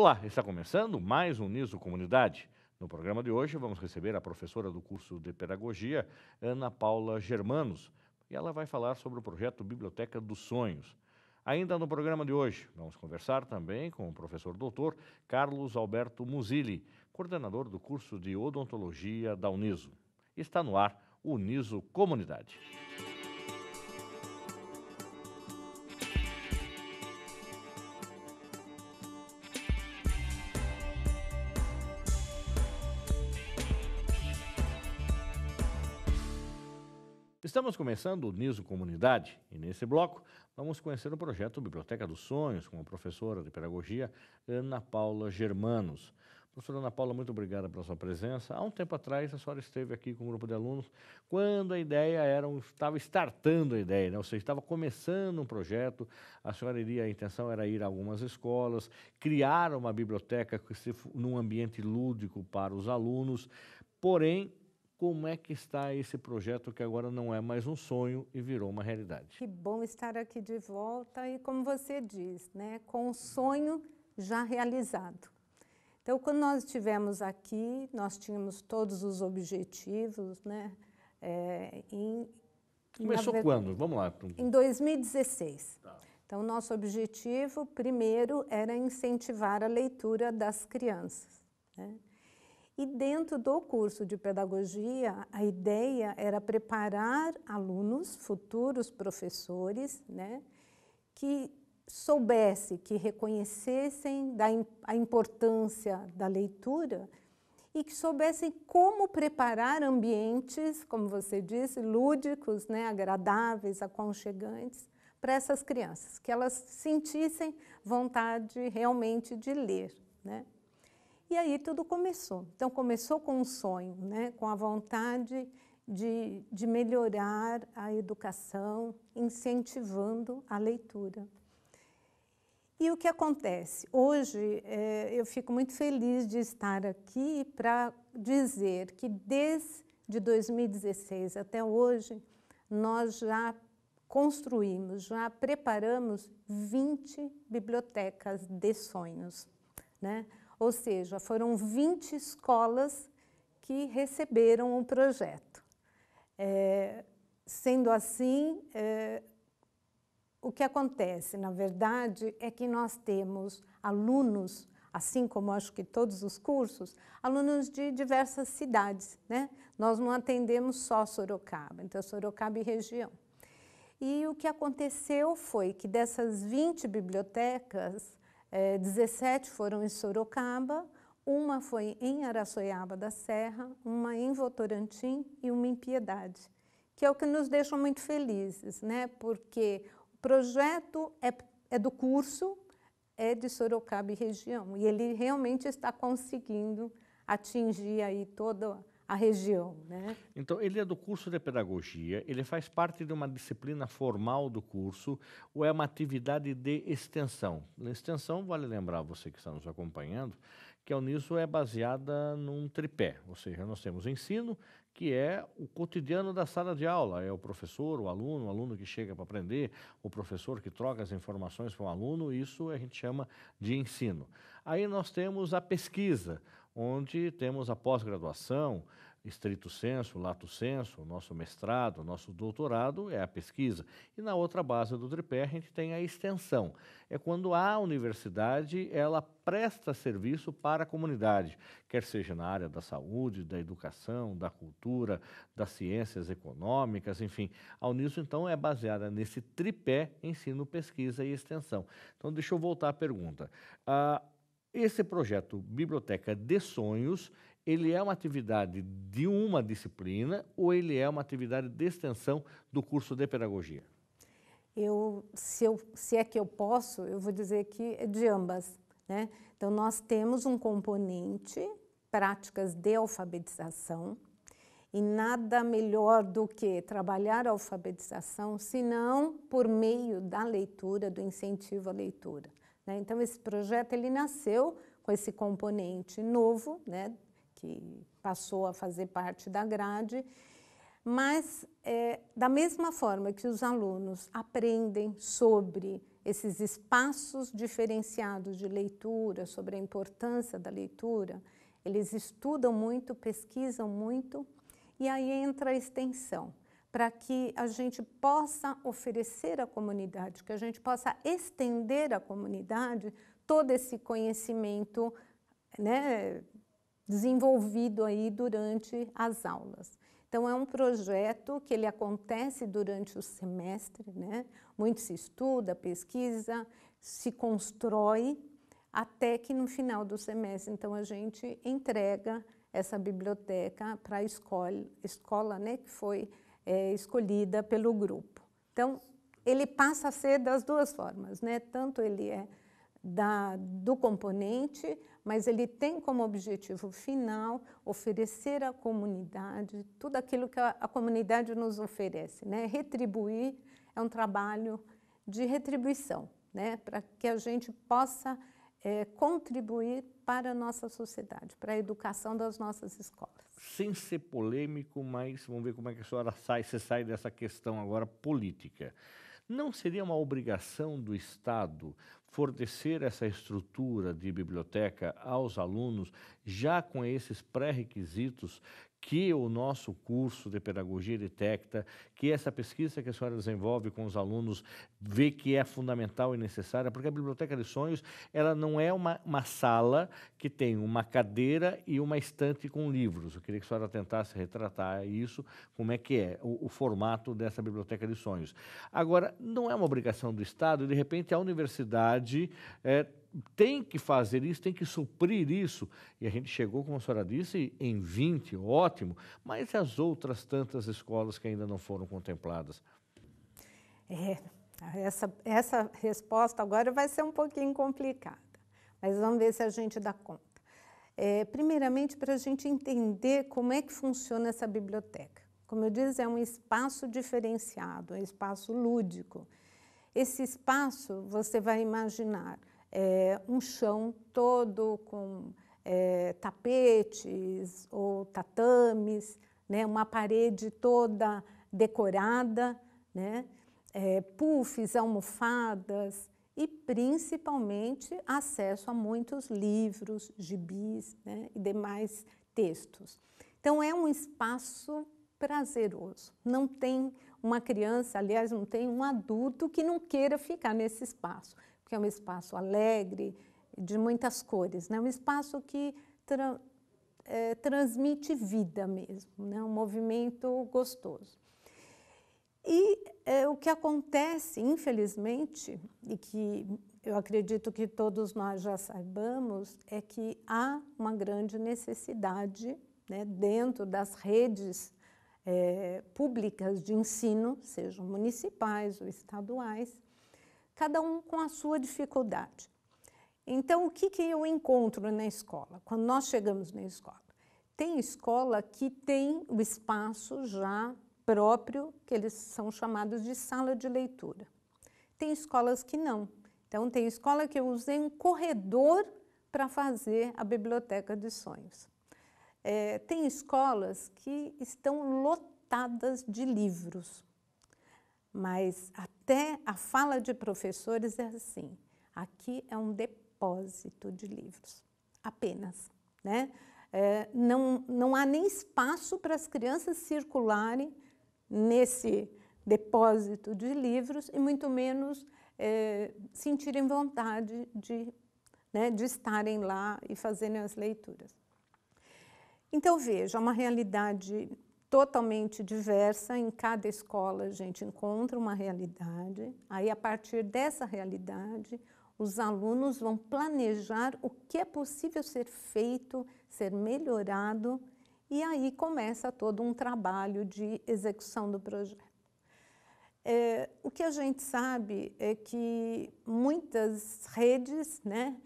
Olá, está começando mais um Niso Comunidade. No programa de hoje vamos receber a professora do curso de Pedagogia, Ana Paula Germanos, e ela vai falar sobre o projeto Biblioteca dos Sonhos. Ainda no programa de hoje, vamos conversar também com o professor doutor Carlos Alberto Musili, coordenador do curso de Odontologia da Uniso. Está no ar o Niso Comunidade. Estamos começando o Niso Comunidade e nesse bloco vamos conhecer o projeto Biblioteca dos Sonhos com a professora de pedagogia Ana Paula Germanos. Professora Ana Paula, muito obrigada pela sua presença. Há um tempo atrás, a senhora esteve aqui com um grupo de alunos, quando a ideia era, um, estava startando a ideia, né? ou seja, estava começando um projeto, a senhora iria, a intenção era ir a algumas escolas, criar uma biblioteca num ambiente lúdico para os alunos, porém, como é que está esse projeto que agora não é mais um sonho e virou uma realidade. Que bom estar aqui de volta e como você diz, né, com o sonho já realizado. Então, quando nós estivemos aqui, nós tínhamos todos os objetivos, né, é, em, Começou quando? Vamos lá. Então. Em 2016. Tá. Então, nosso objetivo primeiro era incentivar a leitura das crianças. Né? E dentro do curso de pedagogia, a ideia era preparar alunos, futuros professores, né, que soubesse, que reconhecessem da, a importância da leitura e que soubessem como preparar ambientes, como você disse, lúdicos, né, agradáveis, aconchegantes, para essas crianças, que elas sentissem vontade realmente de ler. Né? E aí tudo começou. Então começou com um sonho, né? com a vontade de, de melhorar a educação, incentivando a leitura. E o que acontece? Hoje é, eu fico muito feliz de estar aqui para dizer que desde 2016 até hoje nós já construímos, já preparamos 20 bibliotecas de sonhos. Né? Ou seja, foram 20 escolas que receberam o projeto. É, sendo assim, é, o que acontece, na verdade, é que nós temos alunos, assim como acho que todos os cursos, alunos de diversas cidades. Né? Nós não atendemos só Sorocaba, então é Sorocaba e região. E o que aconteceu foi que dessas 20 bibliotecas, é, 17 foram em Sorocaba, uma foi em Araçoiaba da Serra, uma em Votorantim e uma em Piedade, que é o que nos deixa muito felizes, né? porque o projeto é, é do curso, é de Sorocaba e região, e ele realmente está conseguindo atingir aí toda a a região. Né? Então, ele é do curso de pedagogia, ele faz parte de uma disciplina formal do curso ou é uma atividade de extensão? Na extensão, vale lembrar você que está nos acompanhando, que a Uniso é baseada num tripé, ou seja, nós temos ensino, que é o cotidiano da sala de aula, é o professor, o aluno, o aluno que chega para aprender, o professor que troca as informações com o aluno, isso a gente chama de ensino. Aí nós temos a pesquisa, onde temos a pós-graduação, estrito senso, lato senso, nosso mestrado, nosso doutorado é a pesquisa. E na outra base do tripé a gente tem a extensão. É quando a universidade ela presta serviço para a comunidade, quer seja na área da saúde, da educação, da cultura, das ciências econômicas, enfim. A Uniso então é baseada nesse tripé ensino, pesquisa e extensão. Então deixa eu voltar à pergunta. Ah, esse projeto Biblioteca de Sonhos, ele é uma atividade de uma disciplina ou ele é uma atividade de extensão do curso de pedagogia? Eu, se, eu, se é que eu posso, eu vou dizer que é de ambas. Né? Então, nós temos um componente, práticas de alfabetização, e nada melhor do que trabalhar a alfabetização, senão por meio da leitura, do incentivo à leitura. Né? Então, esse projeto ele nasceu com esse componente novo, né? que passou a fazer parte da grade, mas é, da mesma forma que os alunos aprendem sobre esses espaços diferenciados de leitura, sobre a importância da leitura, eles estudam muito, pesquisam muito, e aí entra a extensão para que a gente possa oferecer à comunidade, que a gente possa estender à comunidade todo esse conhecimento né, desenvolvido aí durante as aulas. Então, é um projeto que ele acontece durante o semestre, né? muito se estuda, pesquisa, se constrói, até que no final do semestre, então, a gente entrega essa biblioteca para a escola, escola né, que foi é, escolhida pelo grupo. Então, ele passa a ser das duas formas, né? tanto ele é da, do componente, mas ele tem como objetivo final oferecer à comunidade tudo aquilo que a, a comunidade nos oferece. Né? Retribuir é um trabalho de retribuição, né? para que a gente possa é, contribuir para a nossa sociedade, para a educação das nossas escolas sem ser polêmico, mas vamos ver como é que a senhora sai, você sai dessa questão agora política. Não seria uma obrigação do Estado fornecer essa estrutura de biblioteca aos alunos, já com esses pré-requisitos que o nosso curso de pedagogia detecta, que essa pesquisa que a senhora desenvolve com os alunos vê que é fundamental e necessária, porque a biblioteca de sonhos ela não é uma, uma sala que tem uma cadeira e uma estante com livros. Eu queria que a senhora tentasse retratar isso, como é que é o, o formato dessa biblioteca de sonhos. Agora, não é uma obrigação do Estado, de repente a universidade é, tem que fazer isso, tem que suprir isso. E a gente chegou, como a senhora disse, em 20, ótimo. Mas e as outras tantas escolas que ainda não foram contempladas? É, essa, essa resposta agora vai ser um pouquinho complicada, mas vamos ver se a gente dá conta. É, primeiramente, para a gente entender como é que funciona essa biblioteca. Como eu disse, é um espaço diferenciado, é um espaço lúdico. Esse espaço, você vai imaginar, é, um chão todo com é, tapetes ou tatames, né, uma parede toda decorada, né, é, puffs, almofadas e principalmente acesso a muitos livros, gibis né, e demais textos. Então é um espaço prazeroso. Não tem uma criança, aliás, não tem um adulto que não queira ficar nesse espaço que é um espaço alegre, de muitas cores, né? um espaço que tra é, transmite vida mesmo, né? um movimento gostoso. E é, o que acontece, infelizmente, e que eu acredito que todos nós já saibamos, é que há uma grande necessidade né, dentro das redes é, públicas de ensino, sejam municipais ou estaduais, cada um com a sua dificuldade. Então, o que, que eu encontro na escola, quando nós chegamos na escola? Tem escola que tem o espaço já próprio, que eles são chamados de sala de leitura. Tem escolas que não. Então, tem escola que eu usei um corredor para fazer a biblioteca de sonhos. É, tem escolas que estão lotadas de livros, mas a até a fala de professores é assim: aqui é um depósito de livros, apenas, né? É, não, não há nem espaço para as crianças circularem nesse depósito de livros e muito menos é, sentirem vontade de, né, de estarem lá e fazerem as leituras. Então veja, é uma realidade totalmente diversa. Em cada escola a gente encontra uma realidade. Aí, a partir dessa realidade, os alunos vão planejar o que é possível ser feito, ser melhorado, e aí começa todo um trabalho de execução do projeto. É, o que a gente sabe é que muitas redes, né,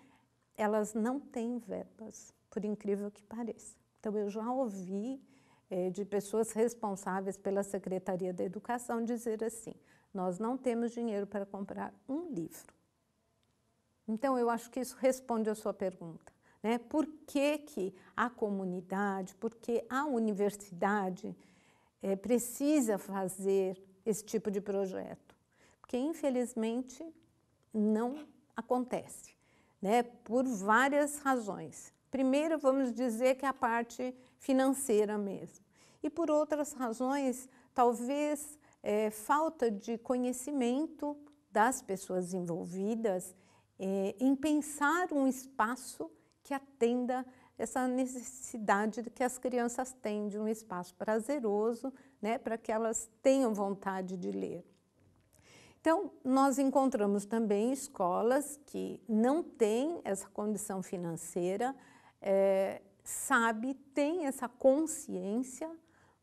elas não têm verbas, por incrível que pareça. Então, eu já ouvi é, de pessoas responsáveis pela Secretaria da Educação dizer assim, nós não temos dinheiro para comprar um livro. Então, eu acho que isso responde a sua pergunta. Né? Por que, que a comunidade, por que a universidade é, precisa fazer esse tipo de projeto? Porque, infelizmente, não acontece, né? por várias razões. Primeiro, vamos dizer que a parte financeira mesmo e por outras razões, talvez é, falta de conhecimento das pessoas envolvidas é, em pensar um espaço que atenda essa necessidade que as crianças têm de um espaço prazeroso, né, para que elas tenham vontade de ler. Então, nós encontramos também escolas que não têm essa condição financeira, é, sabe, tem essa consciência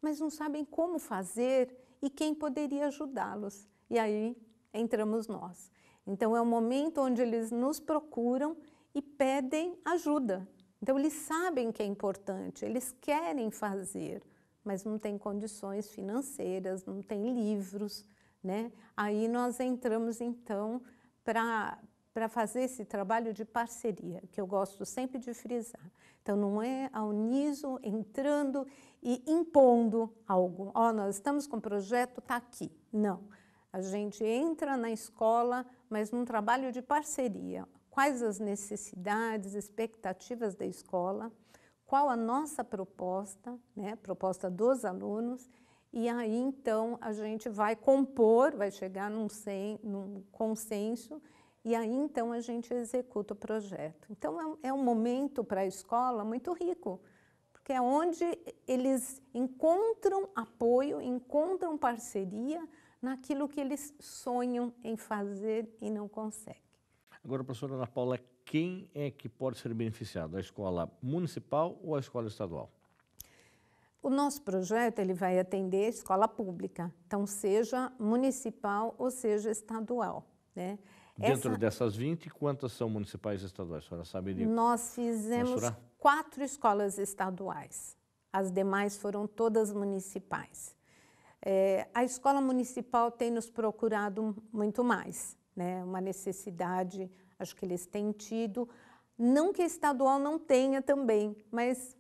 mas não sabem como fazer e quem poderia ajudá-los. E aí entramos nós. Então é o um momento onde eles nos procuram e pedem ajuda. Então eles sabem que é importante, eles querem fazer, mas não têm condições financeiras, não têm livros, né? Aí nós entramos então para para fazer esse trabalho de parceria, que eu gosto sempre de frisar. Então não é a Uniso entrando e impondo algo. Ó, oh, nós estamos com o um projeto, tá aqui. Não. A gente entra na escola, mas num trabalho de parceria. Quais as necessidades, expectativas da escola? Qual a nossa proposta, né? Proposta dos alunos. E aí então a gente vai compor, vai chegar num, sen, num consenso e aí então a gente executa o projeto. Então é, é um momento para a escola muito rico, porque é onde eles encontram apoio, encontram parceria naquilo que eles sonham em fazer e não conseguem. Agora, professora Ana Paula, quem é que pode ser beneficiado? A escola municipal ou a escola estadual? O nosso projeto ele vai atender a escola pública, então seja municipal ou seja estadual. Né? Dentro Essa... dessas 20, quantas são municipais e estaduais? A senhora disso? Nós fizemos mensurar? quatro escolas estaduais. As demais foram todas municipais. É, a escola municipal tem nos procurado muito mais, né? uma necessidade, acho que eles têm tido. Não que a estadual não tenha também, mas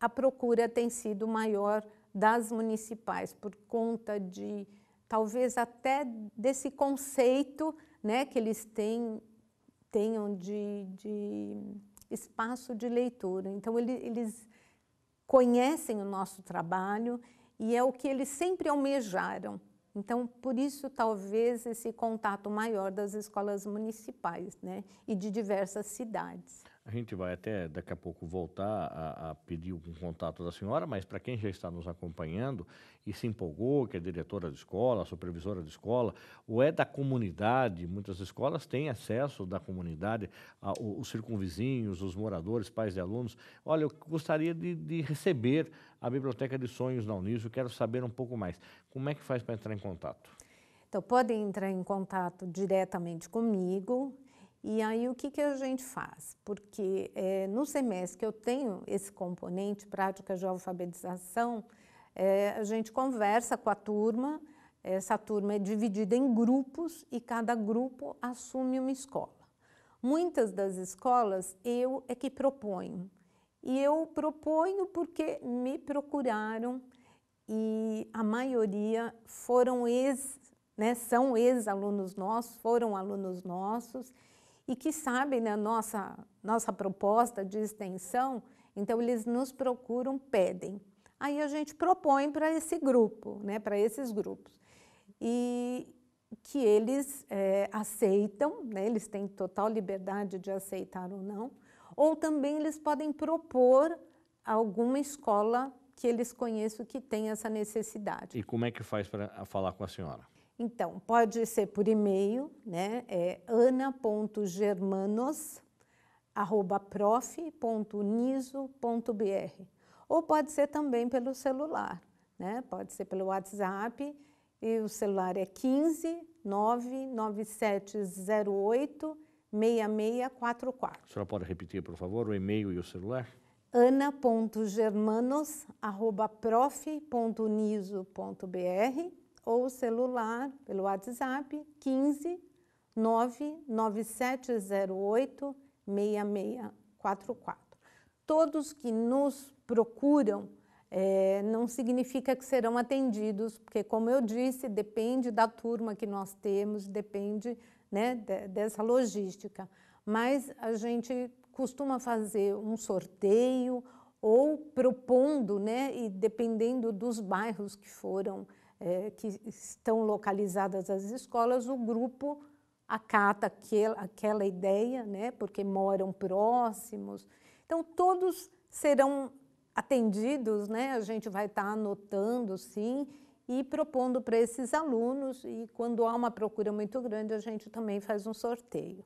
a procura tem sido maior das municipais, por conta de, talvez até desse conceito né, que eles têm, tenham de, de espaço de leitura. Então, ele, eles conhecem o nosso trabalho e é o que eles sempre almejaram. Então, por isso, talvez, esse contato maior das escolas municipais né? e de diversas cidades. A gente vai até daqui a pouco voltar a, a pedir um contato da senhora, mas para quem já está nos acompanhando e se empolgou, que é diretora de escola, supervisora de escola, ou é da comunidade, muitas escolas têm acesso da comunidade, a, os circunvizinhos, os moradores, pais de alunos. Olha, eu gostaria de, de receber a Biblioteca de Sonhos da Uniso, quero saber um pouco mais. Como é que faz para entrar em contato? Então, podem entrar em contato diretamente comigo, e aí o que, que a gente faz? Porque é, no semestre que eu tenho esse componente, prática de alfabetização, é, a gente conversa com a turma, essa turma é dividida em grupos e cada grupo assume uma escola. Muitas das escolas eu é que proponho. E eu proponho porque me procuraram e a maioria foram ex, né, são ex-alunos nossos, foram alunos nossos e que sabem da né, nossa, nossa proposta de extensão, então eles nos procuram, pedem. Aí a gente propõe para esse grupo, né, para esses grupos. E que eles é, aceitam, né, eles têm total liberdade de aceitar ou não, ou também eles podem propor alguma escola que eles conheçam que tem essa necessidade. E como é que faz para falar com a senhora? Então, pode ser por e-mail, né? É ana.germanos.prof.niso.br. Ou pode ser também pelo celular, né? Pode ser pelo WhatsApp, e o celular é 15 99708 6644. A senhora pode repetir, por favor, o e-mail e o celular? ana.germanos.prof.niso.br ou celular pelo WhatsApp 15 99708 6644. Todos que nos procuram é, não significa que serão atendidos, porque, como eu disse, depende da turma que nós temos, depende né, dessa logística. Mas a gente costuma fazer um sorteio ou propondo, né, e dependendo dos bairros que foram é, que estão localizadas as escolas, o grupo acata aquel, aquela ideia, né, porque moram próximos. Então, todos serão atendidos, né, a gente vai estar tá anotando, sim, e propondo para esses alunos, e quando há uma procura muito grande, a gente também faz um sorteio.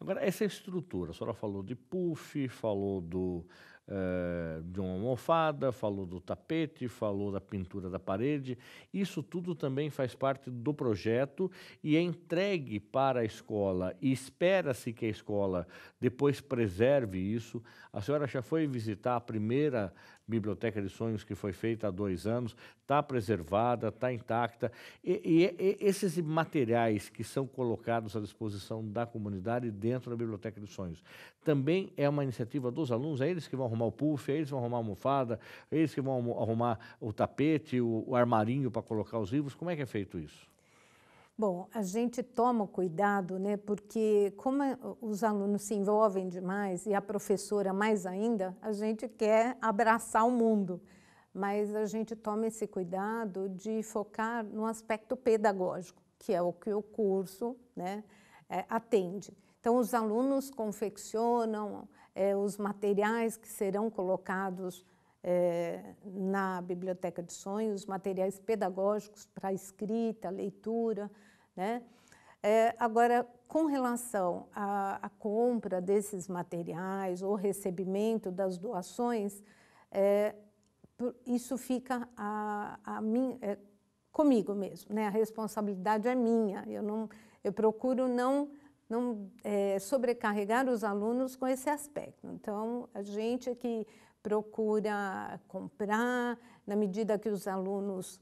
Agora, essa estrutura, a senhora falou de PUF, falou do, eh, de uma almofada, falou do tapete, falou da pintura da parede. Isso tudo também faz parte do projeto e é entregue para a escola e espera-se que a escola depois preserve isso. A senhora já foi visitar a primeira Biblioteca de Sonhos que foi feita há dois anos, está preservada, está intacta. E, e, e, esses materiais que são colocados à disposição da comunidade dentro da Biblioteca de Sonhos também é uma iniciativa dos alunos, é eles que vão arrumar o puff, é eles que vão arrumar a almofada, é eles que vão arrumar o tapete, o, o armarinho para colocar os livros. Como é que é feito isso? Bom, a gente toma cuidado, né? Porque como os alunos se envolvem demais e a professora mais ainda, a gente quer abraçar o mundo. Mas a gente toma esse cuidado de focar no aspecto pedagógico, que é o que o curso né, é, atende. Então, os alunos confeccionam é, os materiais que serão colocados é, na Biblioteca de Sonhos, materiais pedagógicos para escrita, leitura. Né? É, agora, com relação à, à, compra desses materiais ou recebimento das doações, é, isso fica a, a mim, é, comigo mesmo, né? a responsabilidade é minha. Eu, não, eu procuro não, não é, sobrecarregar os alunos com esse aspecto. Então, a gente é que procura comprar, na medida que os alunos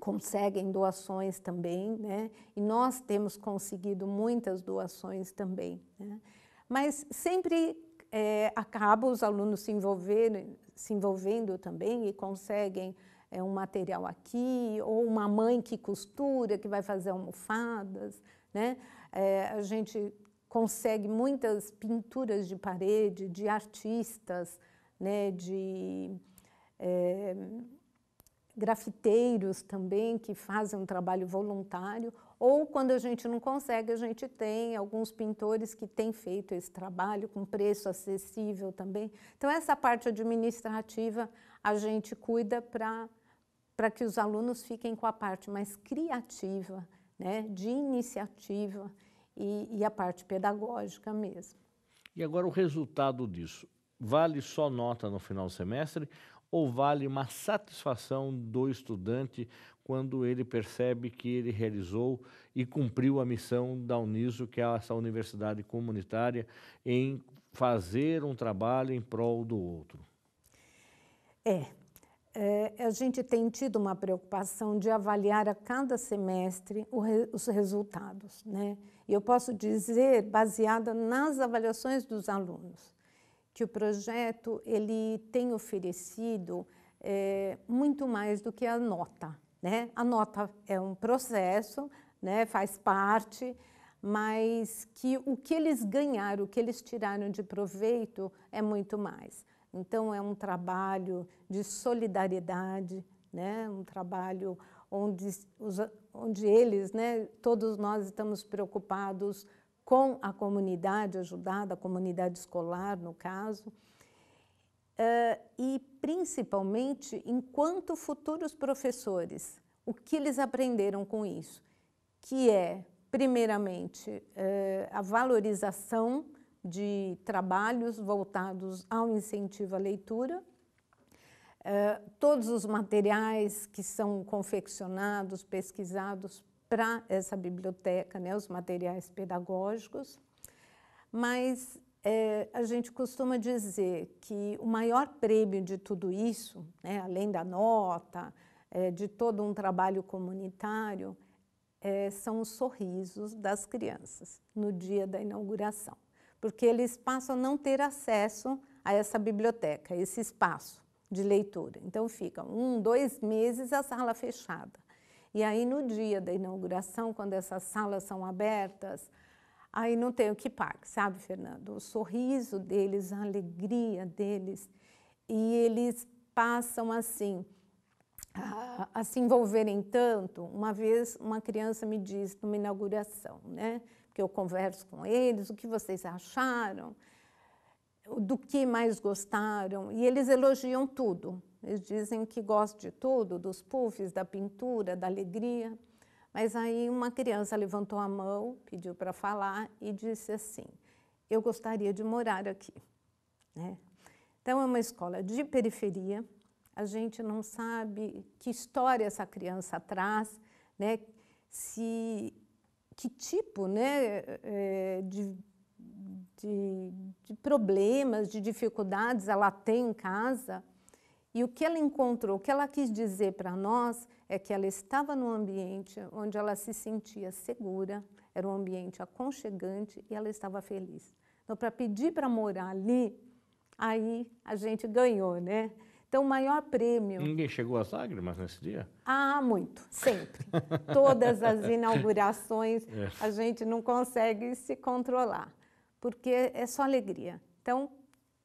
conseguem doações também, né? E nós temos conseguido muitas doações também, né? Mas sempre é, acaba os alunos se, envolver, se envolvendo também e conseguem é, um material aqui, ou uma mãe que costura, que vai fazer almofadas, né? É, a gente consegue muitas pinturas de parede de artistas, né, de é, grafiteiros também que fazem um trabalho voluntário, ou quando a gente não consegue, a gente tem alguns pintores que têm feito esse trabalho com preço acessível também. Então, essa parte administrativa a gente cuida para que os alunos fiquem com a parte mais criativa, né, de iniciativa e, e a parte pedagógica mesmo. E agora o resultado disso vale só nota no final do semestre ou vale uma satisfação do estudante quando ele percebe que ele realizou e cumpriu a missão da Uniso, que é essa universidade comunitária, em fazer um trabalho em prol do outro? É. é a gente tem tido uma preocupação de avaliar a cada semestre os resultados, né? E eu posso dizer, baseada nas avaliações dos alunos que o projeto ele tem oferecido é, muito mais do que a nota. Né? A nota é um processo, né? faz parte, mas que o que eles ganharam, o que eles tiraram de proveito é muito mais. Então é um trabalho de solidariedade, né? um trabalho onde, os, onde eles, né? todos nós estamos preocupados com a comunidade ajudada, a comunidade escolar, no caso, eh, e principalmente enquanto futuros professores, o que eles aprenderam com isso? Que é, primeiramente, eh, a valorização de trabalhos voltados ao incentivo à leitura, eh, todos os materiais que são confeccionados, pesquisados para essa biblioteca, né, os materiais pedagógicos, mas é, a gente costuma dizer que o maior prêmio de tudo isso, né, além da nota, é, de todo um trabalho comunitário, é, são os sorrisos das crianças no dia da inauguração, porque eles passam a não ter acesso a essa biblioteca, a esse espaço de leitura. Então fica um, dois meses a sala fechada. E aí, no dia da inauguração, quando essas salas são abertas, aí não tem o que pagar, sabe, Fernando? O sorriso deles, a alegria deles, e eles passam assim a, a, se envolverem tanto. Uma vez uma criança me disse numa inauguração, né? Que eu converso com eles, o que vocês acharam, do que mais gostaram, e eles elogiam tudo. Eles dizem que gostam de tudo, dos puffs, da pintura, da alegria. Mas aí uma criança levantou a mão, pediu para falar e disse assim, eu gostaria de morar aqui. Né? Então é uma escola de periferia, a gente não sabe que história essa criança traz, né? Se, que tipo né, eh, de, de, de problemas, de dificuldades ela tem em casa, e o que ela encontrou, o que ela quis dizer para nós é que ela estava num ambiente onde ela se sentia segura, era um ambiente aconchegante e ela estava feliz. Então, para pedir para morar ali, aí a gente ganhou, né? Então, o maior prêmio. Ninguém chegou às lágrimas nesse dia? Ah, muito, sempre. Todas as inaugurações, é. a gente não consegue se controlar, porque é só alegria. Então,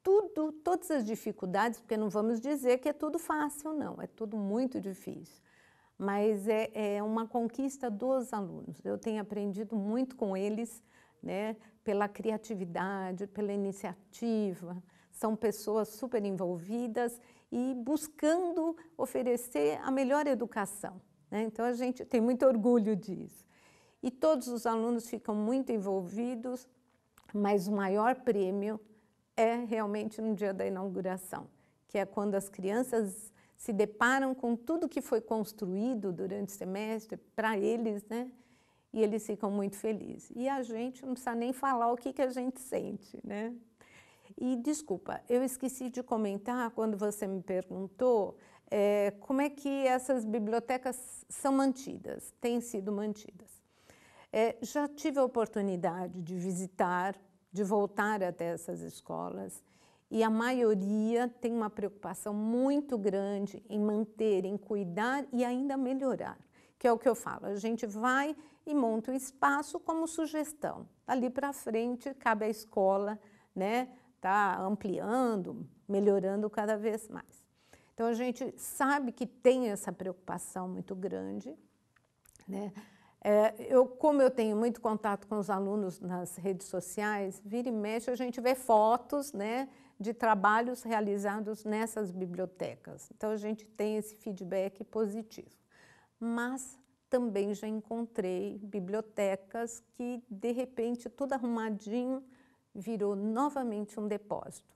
tudo, todas as dificuldades, porque não vamos dizer que é tudo fácil, não, é tudo muito difícil. Mas é, é uma conquista dos alunos. Eu tenho aprendido muito com eles, né, pela criatividade, pela iniciativa. São pessoas super envolvidas e buscando oferecer a melhor educação. Né? Então a gente tem muito orgulho disso. E todos os alunos ficam muito envolvidos, mas o maior prêmio é realmente no dia da inauguração, que é quando as crianças se deparam com tudo que foi construído durante o semestre para eles, né? E eles ficam muito felizes. E a gente não precisa nem falar o que, que a gente sente, né? E desculpa, eu esqueci de comentar quando você me perguntou é, como é que essas bibliotecas são mantidas, têm sido mantidas. É, já tive a oportunidade de visitar de voltar até essas escolas. E a maioria tem uma preocupação muito grande em manter, em cuidar e ainda melhorar, que é o que eu falo. A gente vai e monta o espaço como sugestão. Ali para frente, cabe à escola né, tá ampliando, melhorando cada vez mais. Então, a gente sabe que tem essa preocupação muito grande, né? É, eu, como eu tenho muito contato com os alunos nas redes sociais, vira e mexe a gente vê fotos né, de trabalhos realizados nessas bibliotecas. Então a gente tem esse feedback positivo. Mas também já encontrei bibliotecas que, de repente, tudo arrumadinho, virou novamente um depósito.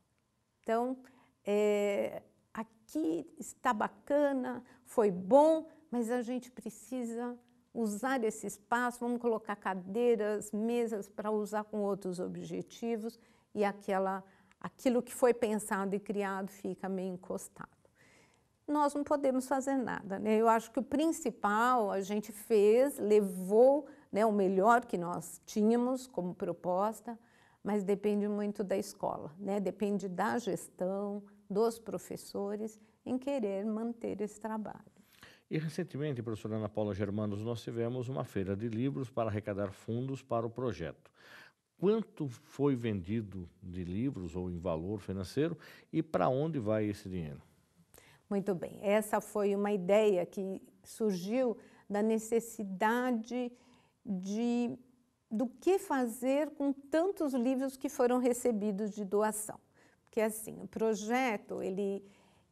Então, é, aqui está bacana, foi bom, mas a gente precisa usar esse espaço, vamos colocar cadeiras, mesas para usar com outros objetivos e aquela, aquilo que foi pensado e criado fica meio encostado. Nós não podemos fazer nada, né? Eu acho que o principal a gente fez, levou né, o melhor que nós tínhamos como proposta, mas depende muito da escola, né? Depende da gestão, dos professores em querer manter esse trabalho. E recentemente, professora Ana Paula Germanos, nós tivemos uma feira de livros para arrecadar fundos para o projeto. Quanto foi vendido de livros ou em valor financeiro e para onde vai esse dinheiro? Muito bem, essa foi uma ideia que surgiu da necessidade de do que fazer com tantos livros que foram recebidos de doação. Porque assim, o projeto ele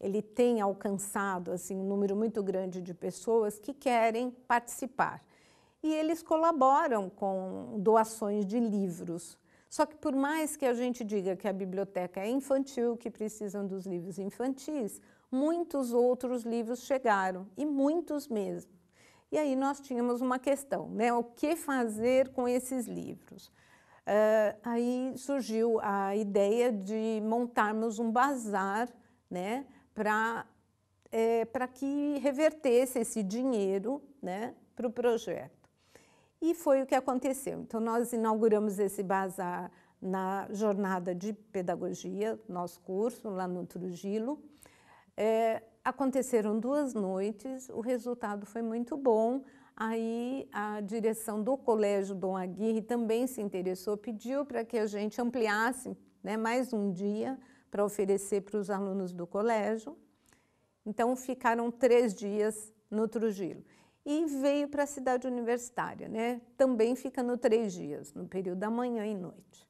ele tem alcançado assim um número muito grande de pessoas que querem participar. E eles colaboram com doações de livros. Só que por mais que a gente diga que a biblioteca é infantil, que precisam dos livros infantis, muitos outros livros chegaram e muitos mesmo. E aí nós tínhamos uma questão, né? O que fazer com esses livros? Uh, aí surgiu a ideia de montarmos um bazar, né? para é, para que revertesse esse dinheiro né, para o projeto. E foi o que aconteceu. Então, nós inauguramos esse bazar na jornada de pedagogia, nosso curso, lá no Trujillo. É, aconteceram duas noites, o resultado foi muito bom. Aí a direção do Colégio Dom Aguirre também se interessou, pediu para que a gente ampliasse né, mais um dia para oferecer para os alunos do colégio. Então ficaram três dias no Trujillo e veio para a cidade universitária, né? Também fica no três dias, no período da manhã e noite.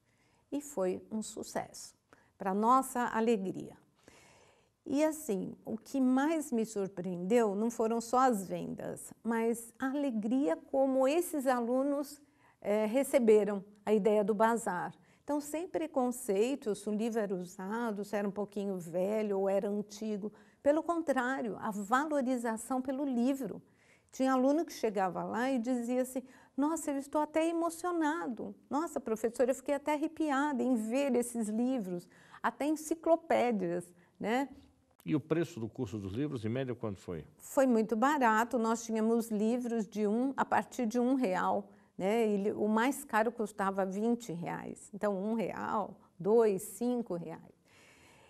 E foi um sucesso, para nossa alegria. E assim, o que mais me surpreendeu não foram só as vendas, mas a alegria como esses alunos é, receberam a ideia do bazar. Então, sem preconceito, se o livro era usado, se era um pouquinho velho ou era antigo. Pelo contrário, a valorização pelo livro. Tinha aluno que chegava lá e dizia assim: Nossa, eu estou até emocionado. Nossa, professora, eu fiquei até arrepiada em ver esses livros, até enciclopédias, né? E o preço do curso dos livros, em média, quanto foi? Foi muito barato. Nós tínhamos livros de um a partir de um real. Né? Ele, o mais caro custava 20 reais, então um real, dois, cinco reais.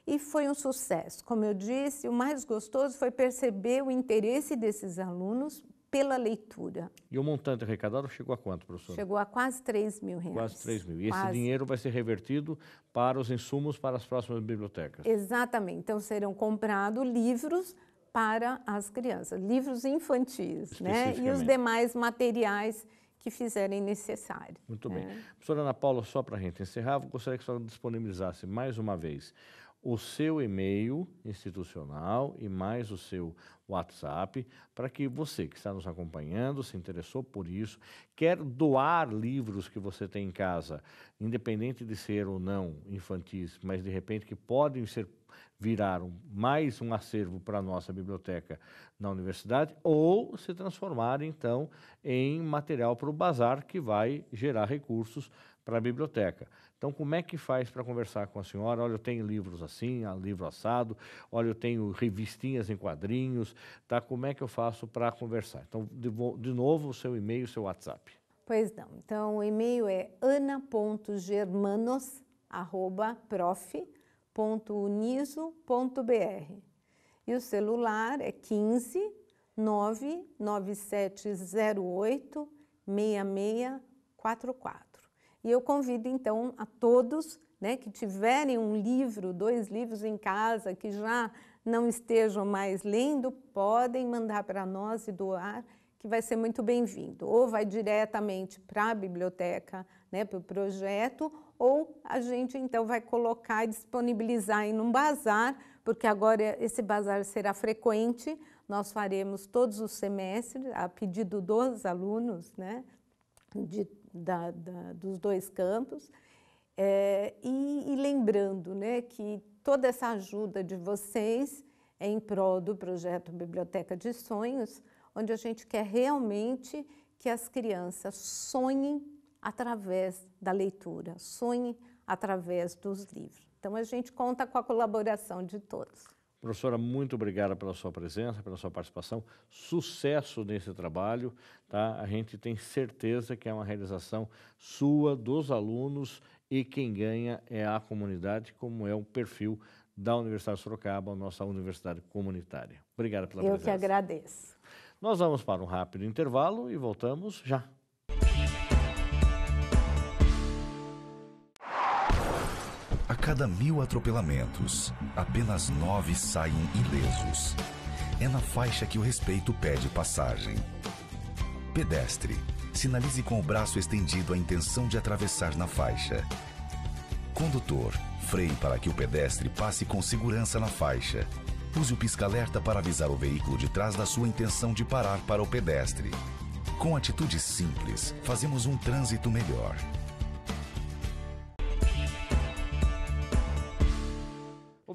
E foi um sucesso. Como eu disse, o mais gostoso foi perceber o interesse desses alunos pela leitura. E o montante arrecadado chegou a quanto, professor? Chegou a quase 3 mil reais. Quase 3 mil. E quase. esse dinheiro vai ser revertido para os insumos para as próximas bibliotecas. Exatamente. Então serão comprados livros para as crianças, livros infantis, né? E os demais materiais que fizerem necessário. Muito bem. É. Professora Ana Paula, só para a gente encerrar, gostaria que a senhora disponibilizasse mais uma vez o seu e-mail institucional e mais o seu WhatsApp para que você que está nos acompanhando, se interessou por isso, quer doar livros que você tem em casa, independente de ser ou não infantis, mas de repente que podem ser viraram mais um acervo para a nossa biblioteca na universidade, ou se transformar então em material para o bazar que vai gerar recursos para a biblioteca. Então, como é que faz para conversar com a senhora? Olha, eu tenho livros assim, ah, livro assado, olha, eu tenho revistinhas em quadrinhos, tá? Como é que eu faço para conversar? Então, de, novo, o seu e-mail, o seu WhatsApp. Pois não. Então, o e-mail é ana.germanos@prof.uniso.br. E o celular é 15 99708 6644. E eu convido então a todos né, que tiverem um livro, dois livros em casa, que já não estejam mais lendo, podem mandar para nós e doar, que vai ser muito bem-vindo. Ou vai diretamente para a biblioteca, né, para o projeto, ou a gente então vai colocar e disponibilizar em um bazar, porque agora esse bazar será frequente, nós faremos todos os semestres, a pedido dos alunos, né, de da, da, dos dois campos. É, e, e, lembrando né, que toda essa ajuda de vocês é em prol do projeto Biblioteca de Sonhos, onde a gente quer realmente que as crianças sonhem através da leitura, sonhem através dos livros. Então a gente conta com a colaboração de todos. Professora, muito obrigada pela sua presença, pela sua participação. Sucesso nesse trabalho, tá? A gente tem certeza que é uma realização sua, dos alunos e quem ganha é a comunidade, como é o perfil da Universidade de Sorocaba, nossa universidade comunitária. Obrigado pela Eu presença. Eu que agradeço. Nós vamos para um rápido intervalo e voltamos já. cada mil atropelamentos, apenas nove saem ilesos. É na faixa que o respeito pede passagem. Pedestre, sinalize com o braço estendido a intenção de atravessar na faixa. Condutor, freie para que o pedestre passe com segurança na faixa. Use o pisca-alerta para avisar o veículo de trás da sua intenção de parar para o pedestre. Com atitude simples, fazemos um trânsito melhor.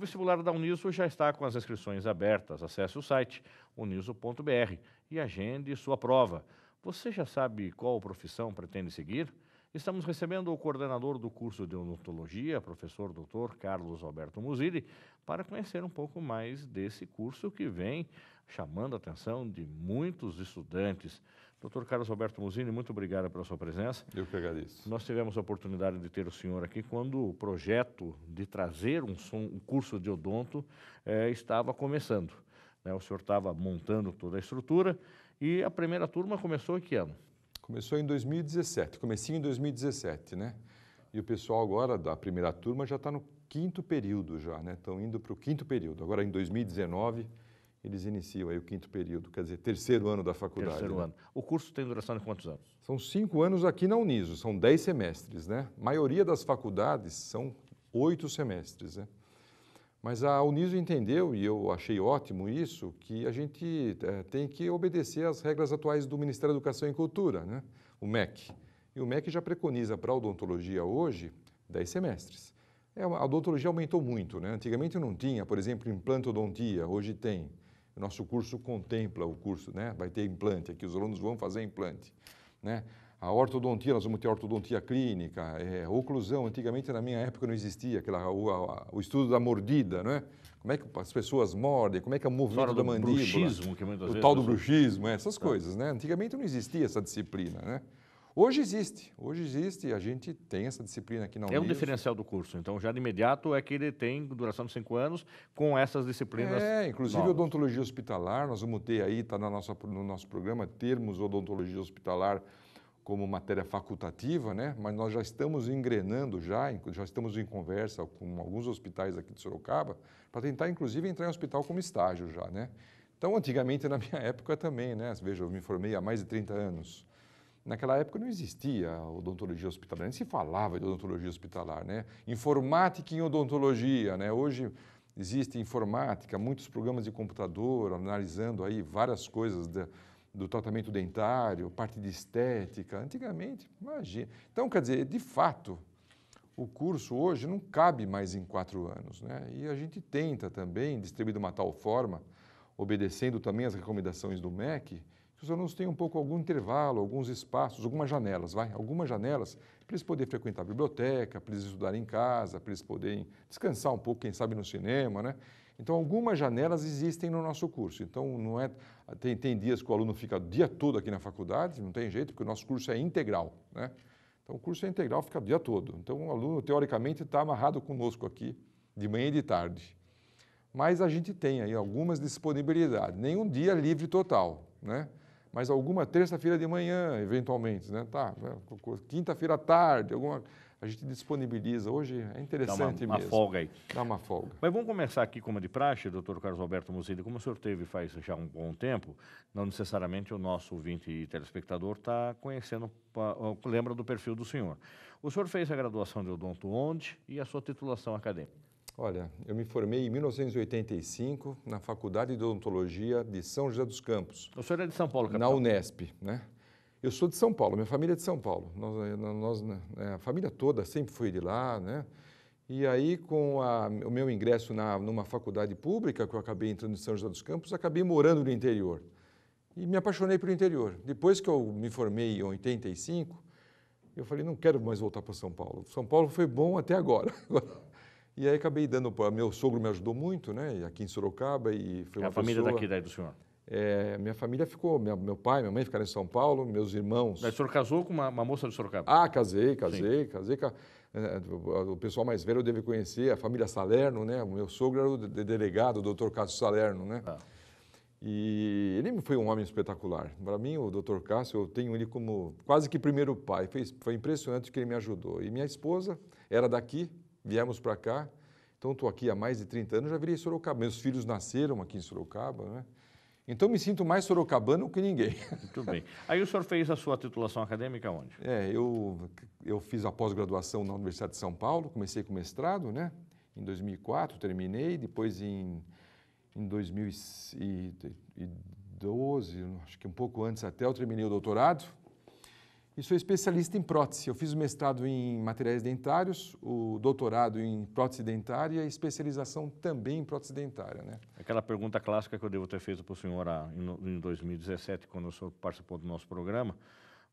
vestibular da Uniso já está com as inscrições abertas. Acesse o site uniso.br e agende sua prova. Você já sabe qual profissão pretende seguir? Estamos recebendo o coordenador do curso de odontologia, professor Dr. Carlos Alberto Musili, para conhecer um pouco mais desse curso que vem chamando a atenção de muitos estudantes. Doutor Carlos Alberto Musini, muito obrigado pela sua presença. Eu que agradeço. Nós tivemos a oportunidade de ter o senhor aqui quando o projeto de trazer um, som, um curso de odonto eh, estava começando. Né? O senhor estava montando toda a estrutura e a primeira turma começou em que ano? Começou em 2017, Comecei em 2017, né? E o pessoal agora da primeira turma já está no quinto período já, né? Estão indo para o quinto período. Agora em 2019 eles iniciam aí o quinto período, quer dizer, terceiro ano da faculdade. Terceiro né? ano. O curso tem duração de quantos anos? São cinco anos aqui na Uniso, são dez semestres, né? A maioria das faculdades são oito semestres, né? Mas a Uniso entendeu, e eu achei ótimo isso, que a gente é, tem que obedecer às regras atuais do Ministério da Educação e Cultura, né? o MEC. E o MEC já preconiza para a odontologia hoje dez semestres. É, a odontologia aumentou muito, né? Antigamente não tinha, por exemplo, implantodontia, hoje tem. O nosso curso contempla o curso, né? Vai ter implante aqui, os alunos vão fazer implante, né? A ortodontia, nós vamos ter ortodontia clínica, é, oclusão, antigamente na minha época não existia aquela, o, a, o estudo da mordida, não é? Como é que as pessoas mordem, como é que é o movimento da mandíbula. Bruxismo, que o tal do bruxismo, é, essas tá. coisas, né? Antigamente não existia essa disciplina, né? Hoje existe, hoje existe, a gente tem essa disciplina aqui na Unidos. É um diferencial do curso, então já de imediato é que ele tem duração de cinco anos com essas disciplinas. É, inclusive novas. odontologia hospitalar, nós vamos ter aí, está no nosso programa, termos odontologia hospitalar como matéria facultativa, né? mas nós já estamos engrenando, já, já estamos em conversa com alguns hospitais aqui de Sorocaba, para tentar, inclusive, entrar em hospital como estágio já. Né? Então, antigamente, na minha época também, né? veja, eu me formei há mais de 30 anos. Naquela época não existia odontologia hospitalar, nem se falava de odontologia hospitalar, né? Informática em odontologia, né? Hoje existe informática, muitos programas de computador analisando aí várias coisas do tratamento dentário, parte de estética. Antigamente, imagina. Então, quer dizer, de fato, o curso hoje não cabe mais em quatro anos, né? E a gente tenta também distribuir de uma tal forma, obedecendo também as recomendações do MEC, que os alunos tenham um pouco algum intervalo, alguns espaços, algumas janelas, vai, algumas janelas para eles poderem frequentar a biblioteca, para eles estudarem em casa, para eles poderem descansar um pouco, quem sabe no cinema, né? Então algumas janelas existem no nosso curso. Então não é tem, tem dias que o aluno fica o dia todo aqui na faculdade, não tem jeito, porque o nosso curso é integral, né? Então o curso é integral, fica o dia todo. Então o aluno teoricamente está amarrado conosco aqui de manhã e de tarde. Mas a gente tem aí algumas disponibilidades, nenhum dia livre total, né? mas alguma terça-feira de manhã, eventualmente, né? Tá, né? quinta-feira à tarde, alguma a gente disponibiliza. Hoje é interessante Dá uma, uma mesmo. folga aí. Dá uma folga. Mas vamos começar aqui, como de praxe, doutor Carlos Alberto Muzini, como o senhor teve faz já um bom tempo, não necessariamente o nosso ouvinte e telespectador está conhecendo, lembra do perfil do senhor. O senhor fez a graduação de odonto onde e a sua titulação acadêmica? Olha, eu me formei em 1985 na Faculdade de Odontologia de São José dos Campos. O senhor é de São Paulo, capitão? Na Unesp, né? Eu sou de São Paulo, minha família é de São Paulo. Nós, eh, nós, né, né, a família toda sempre foi de lá, né? E aí, com a, o meu ingresso na, numa faculdade pública, que eu acabei entrando em São José dos Campos, acabei morando no interior. E me apaixonei pelo interior. Depois que eu me formei em 85, eu falei, não quero mais voltar para São Paulo. São Paulo foi bom até agora. E aí acabei dando para meu sogro me ajudou muito, né? Aqui em Sorocaba e foi é uma a família pessoa, daqui daí do senhor. É, minha família ficou, minha, meu pai, minha mãe ficaram em São Paulo, meus irmãos. Mas o senhor casou com uma, uma moça de Sorocaba? Ah, casei, casei, Sim. casei. É, o pessoal mais velho deve conhecer a família Salerno, né? O meu sogro era o de delegado, o doutor Cássio Salerno, né? Ah. E ele foi um homem espetacular. Para mim, o Dr. Cássio, eu tenho ele como quase que primeiro pai. Foi, foi impressionante que ele me ajudou. E minha esposa era daqui, viemos para cá. Então, estou aqui há mais de 30 anos, já virei Sorocaba. Meus filhos nasceram aqui em Sorocaba, né? Então, me sinto mais sorocabano que ninguém. Muito bem. Aí o senhor fez a sua titulação acadêmica onde? É, eu, eu fiz a pós-graduação na Universidade de São Paulo, comecei com mestrado, né? Em 2004, terminei. Depois, em, em 2012, acho que um pouco antes até, eu terminei o doutorado e sou especialista em prótese. Eu fiz o mestrado em materiais dentários, o doutorado em prótese dentária e especialização também em prótese dentária. Né? Aquela pergunta clássica que eu devo ter feito para o senhor em 2017, quando o senhor participou do nosso programa,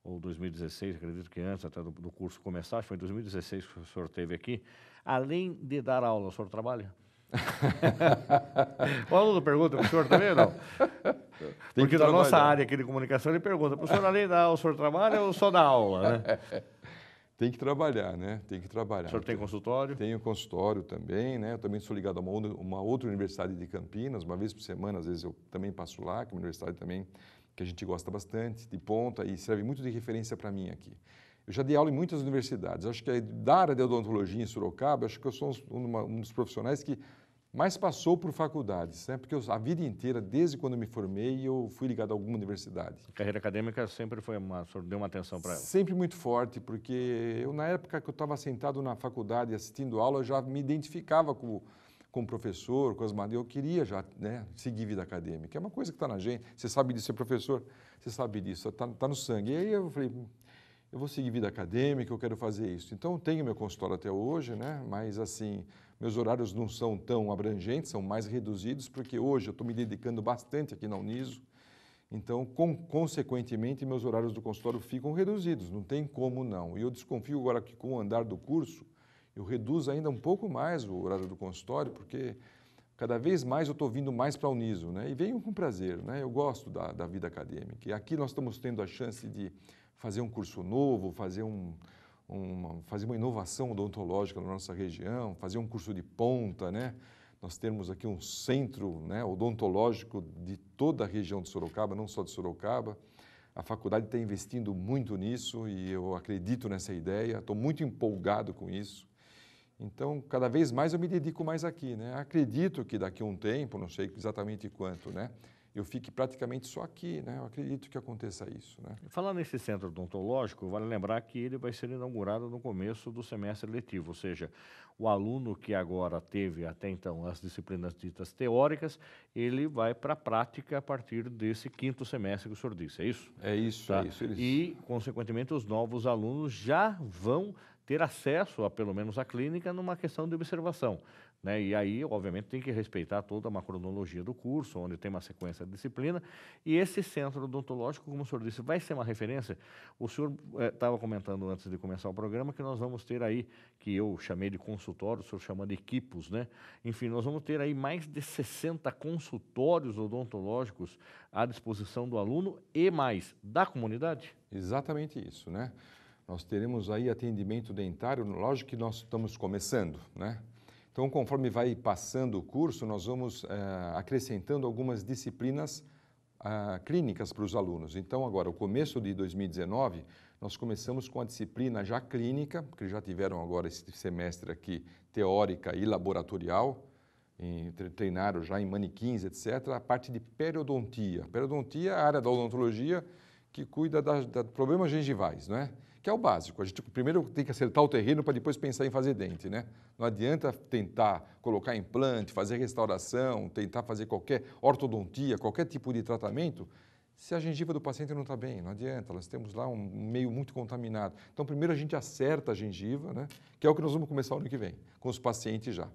ou 2016, acredito que antes até do, do curso começar, foi em 2016 que o senhor esteve aqui. Além de dar aula, o senhor trabalha? o aluno pergunta para o senhor também, não? Porque na nossa área aqui de comunicação ele pergunta, para o senhor além da aula, o senhor trabalha ou só dá aula, né? Tem que trabalhar, né? Tem que trabalhar. O senhor tem consultório? Tenho consultório também, né? Eu também sou ligado a uma, uma outra universidade de Campinas, uma vez por semana, às vezes eu também passo lá, que é uma universidade também que a gente gosta bastante, de ponta, e serve muito de referência para mim aqui. Eu já dei aula em muitas universidades. Acho que da área de odontologia em Sorocaba, acho que eu sou um, dos profissionais que mais passou por faculdades, né? porque eu, a vida inteira, desde quando eu me formei, eu fui ligado a alguma universidade. A carreira acadêmica sempre foi uma, deu uma atenção para ela? Sempre muito forte, porque eu, na época que eu estava sentado na faculdade assistindo aula, eu já me identificava com, com o professor, com as maneiras. Eu queria já né, seguir vida acadêmica. É uma coisa que está na gente. Você sabe disso, é professor, você sabe disso, está tá no sangue. E aí eu falei, eu vou seguir vida acadêmica, eu quero fazer isso. Então, tenho meu consultório até hoje, né? mas assim, meus horários não são tão abrangentes, são mais reduzidos, porque hoje eu estou me dedicando bastante aqui na Uniso, então, com, consequentemente, meus horários do consultório ficam reduzidos, não tem como não. E eu desconfio agora que com o andar do curso, eu reduzo ainda um pouco mais o horário do consultório, porque cada vez mais eu estou vindo mais para a Uniso, né? e venho com prazer, né? eu gosto da, da vida acadêmica. E aqui nós estamos tendo a chance de fazer um curso novo, fazer, um, uma, fazer uma inovação odontológica na nossa região, fazer um curso de ponta, né? Nós temos aqui um centro né, odontológico de toda a região de Sorocaba, não só de Sorocaba. A faculdade está investindo muito nisso e eu acredito nessa ideia, estou muito empolgado com isso. Então, cada vez mais eu me dedico mais aqui, né? Acredito que daqui a um tempo, não sei exatamente quanto, né? eu fique praticamente só aqui, né? Eu acredito que aconteça isso, né? Falar nesse centro odontológico, vale lembrar que ele vai ser inaugurado no começo do semestre letivo, ou seja, o aluno que agora teve até então as disciplinas ditas teóricas, ele vai para a prática a partir desse quinto semestre que o senhor disse, é isso? É isso, tá? é isso. Eles... E, consequentemente, os novos alunos já vão ter acesso a pelo menos a clínica numa questão de observação. Né? E aí, obviamente, tem que respeitar toda uma cronologia do curso, onde tem uma sequência de disciplina. E esse centro odontológico, como o senhor disse, vai ser uma referência. O senhor eh, estava comentando antes de começar o programa que nós vamos ter aí, que eu chamei de consultório, o senhor chama de equipos, né? Enfim, nós vamos ter aí mais de 60 consultórios odontológicos à disposição do aluno e mais da comunidade? Exatamente isso, né? Nós teremos aí atendimento dentário, lógico que nós estamos começando, né? Então, conforme vai passando o curso, nós vamos uh, acrescentando algumas disciplinas uh, clínicas para os alunos. Então, agora, o começo de 2019, nós começamos com a disciplina já clínica, porque já tiveram agora esse semestre aqui teórica e laboratorial, em, treinaram já em manequins, etc., a parte de periodontia. Periodontia é a área da odontologia que cuida da, problemas gengivais, não é? que é o básico. A gente primeiro tem que acertar o terreno para depois pensar em fazer dente, né? Não adianta tentar colocar implante, fazer restauração, tentar fazer qualquer ortodontia, qualquer tipo de tratamento, se a gengiva do paciente não está bem, não adianta, nós temos lá um meio muito contaminado. Então, primeiro a gente acerta a gengiva, né? Que é o que nós vamos começar ano que vem, com os pacientes já.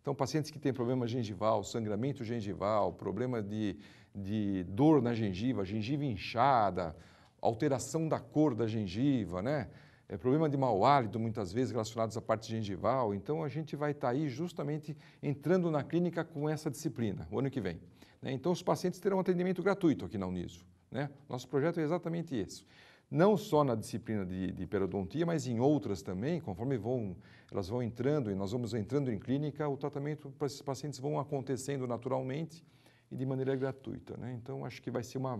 Então, pacientes que têm problema gengival, sangramento gengival, problema de, de dor na gengiva, gengiva inchada, alteração da cor da gengiva, né? É problema de mau hálito, muitas vezes relacionados à parte gengival. Então, a gente vai estar tá aí justamente entrando na clínica com essa disciplina, o ano que vem. Né? Então, os pacientes terão atendimento gratuito aqui na Uniso. Né? Nosso projeto é exatamente esse. Não só na disciplina de, de periodontia, mas em outras também, conforme vão, elas vão entrando e nós vamos entrando em clínica, o tratamento para esses pacientes vão acontecendo naturalmente e de maneira gratuita. Né? Então, acho que vai ser uma,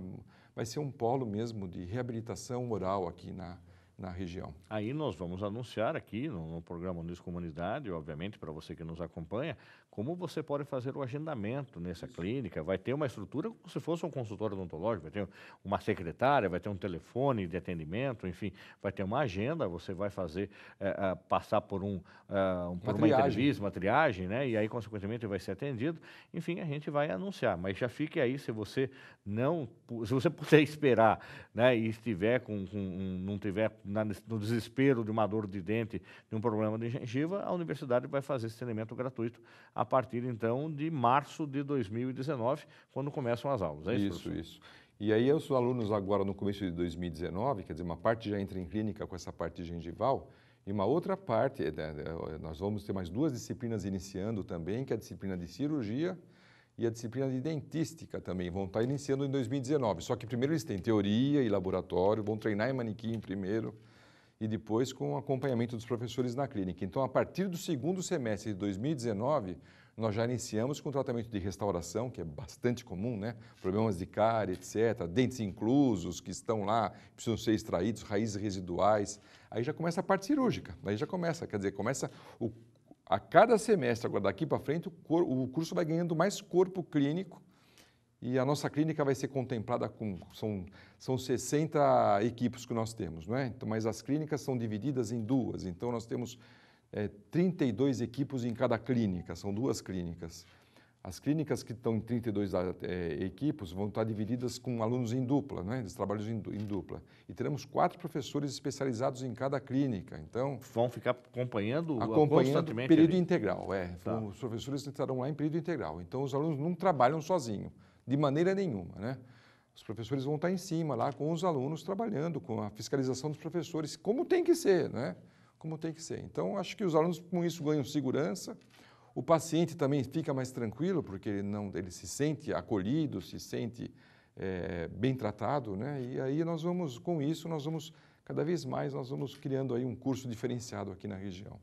vai ser um polo mesmo de reabilitação oral aqui na, na região. Aí nós vamos anunciar aqui no, no programa Unis Comunidade, obviamente para você que nos acompanha, como você pode fazer o agendamento nessa Isso. clínica. Vai ter uma estrutura como se fosse um consultório odontológico, vai ter uma secretária, vai ter um telefone de atendimento, enfim, vai ter uma agenda, você vai fazer, é, é, passar por, um, é, um por uma, uma entrevista, uma triagem, né? E aí, consequentemente, vai ser atendido. Enfim, a gente vai anunciar. Mas já fique aí, se você não, se você puder esperar, né? E estiver com, com um, não tiver na, no desespero de uma dor de dente, de um problema de gengiva, a universidade vai fazer esse elemento gratuito a partir então de março de 2019, quando começam as aulas. É isso, isso. isso. E aí os alunos agora no começo de 2019, quer dizer, uma parte já entra em clínica com essa parte gengival, e uma outra parte, é, é, é, nós vamos ter mais duas disciplinas iniciando também, que é a disciplina de cirurgia e a disciplina de dentística também, vão estar iniciando em 2019. Só que primeiro eles têm teoria e laboratório, vão treinar em manequim primeiro, e depois com o acompanhamento dos professores na clínica. Então, a partir do segundo semestre de 2019, nós já iniciamos com tratamento de restauração, que é bastante comum, né? Problemas de cárie, etc., dentes inclusos que estão lá, precisam ser extraídos, raízes residuais. Aí já começa a parte cirúrgica, aí já começa, quer dizer, começa o, a cada semestre, agora daqui para frente, o, cor, o curso vai ganhando mais corpo clínico e a nossa clínica vai ser contemplada com. São, são 60 equipes que nós temos, não é? Então, mas as clínicas são divididas em duas. Então, nós temos é, 32 equipes em cada clínica, são duas clínicas. As clínicas que estão em 32 é, equipes vão estar divididas com alunos em dupla, né? Eles trabalham em, dupla. E teremos quatro professores especializados em cada clínica. Então vão ficar acompanhando, acompanhando período ali. integral. É, tá. os professores estarão lá em período integral. Então os alunos não trabalham sozinhos de maneira nenhuma. Né? Os professores vão estar em cima lá com os alunos trabalhando, com a fiscalização dos professores, como tem que ser, né? Como tem que ser. Então, acho que os alunos com isso ganham segurança. O paciente também fica mais tranquilo, porque ele, não, ele se sente acolhido, se sente é, bem tratado, né? E aí nós vamos, com isso, nós vamos, cada vez mais, nós vamos criando aí um curso diferenciado aqui na região.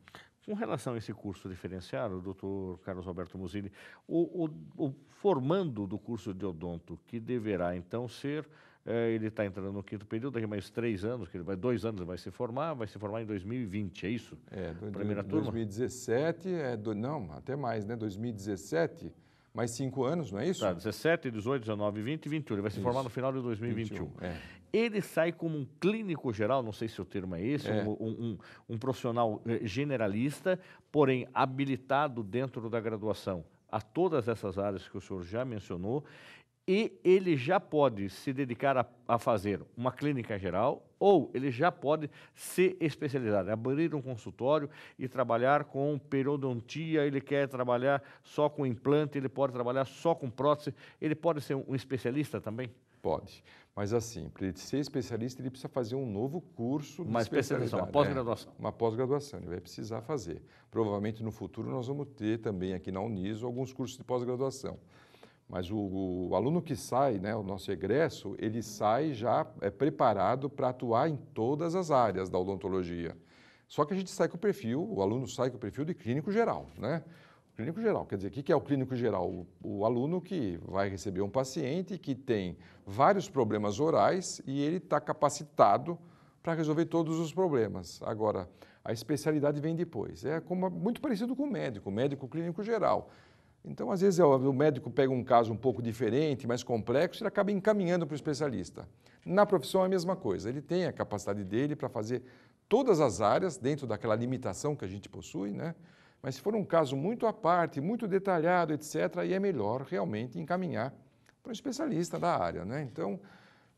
Com relação a esse curso diferenciado, doutor Carlos Alberto Musini, o, o, o, formando do curso de odonto, que deverá então ser, eh, ele está entrando no quinto período, daqui mais três anos, que ele vai, dois anos ele vai se formar, vai se formar em 2020, é isso? É, primeira do, turma? 2017, é, do, não, até mais, né? 2017, mais cinco anos, não é isso? Tá, 17, 18, 19, 20 e 21. Ele vai se isso. formar no final de 2021. 21, é ele sai como um clínico geral, não sei se o termo é esse, é. Um, um, um, profissional eh, generalista, porém habilitado dentro da graduação a todas essas áreas que o senhor já mencionou, e ele já pode se dedicar a, a fazer uma clínica geral ou ele já pode se especializar, abrir um consultório e trabalhar com periodontia, ele quer trabalhar só com implante, ele pode trabalhar só com prótese, ele pode ser um especialista também? Pode. Mas assim, para ele ser especialista, ele precisa fazer um novo curso de Uma especialização, uma né? pós-graduação. É, uma pós-graduação, ele vai precisar fazer. Provavelmente no futuro nós vamos ter também aqui na Uniso alguns cursos de pós-graduação. Mas o, o, aluno que sai, né, o nosso egresso, ele sai já é, preparado para atuar em todas as áreas da odontologia. Só que a gente sai com o perfil, o aluno sai com o perfil de clínico geral, né? Clínico geral, quer dizer, o que é o clínico geral? O, o, aluno que vai receber um paciente que tem vários problemas orais e ele está capacitado para resolver todos os problemas. Agora, a especialidade vem depois. É como, muito parecido com o médico, o médico clínico geral. Então, às vezes, é o médico pega um caso um pouco diferente, mais complexo, e ele acaba encaminhando para o especialista. Na profissão é a mesma coisa, ele tem a capacidade dele para fazer todas as áreas dentro daquela limitação que a gente possui, né? Mas se for um caso muito à parte, muito detalhado, etc., aí é melhor realmente encaminhar para um especialista da área. Né? Então,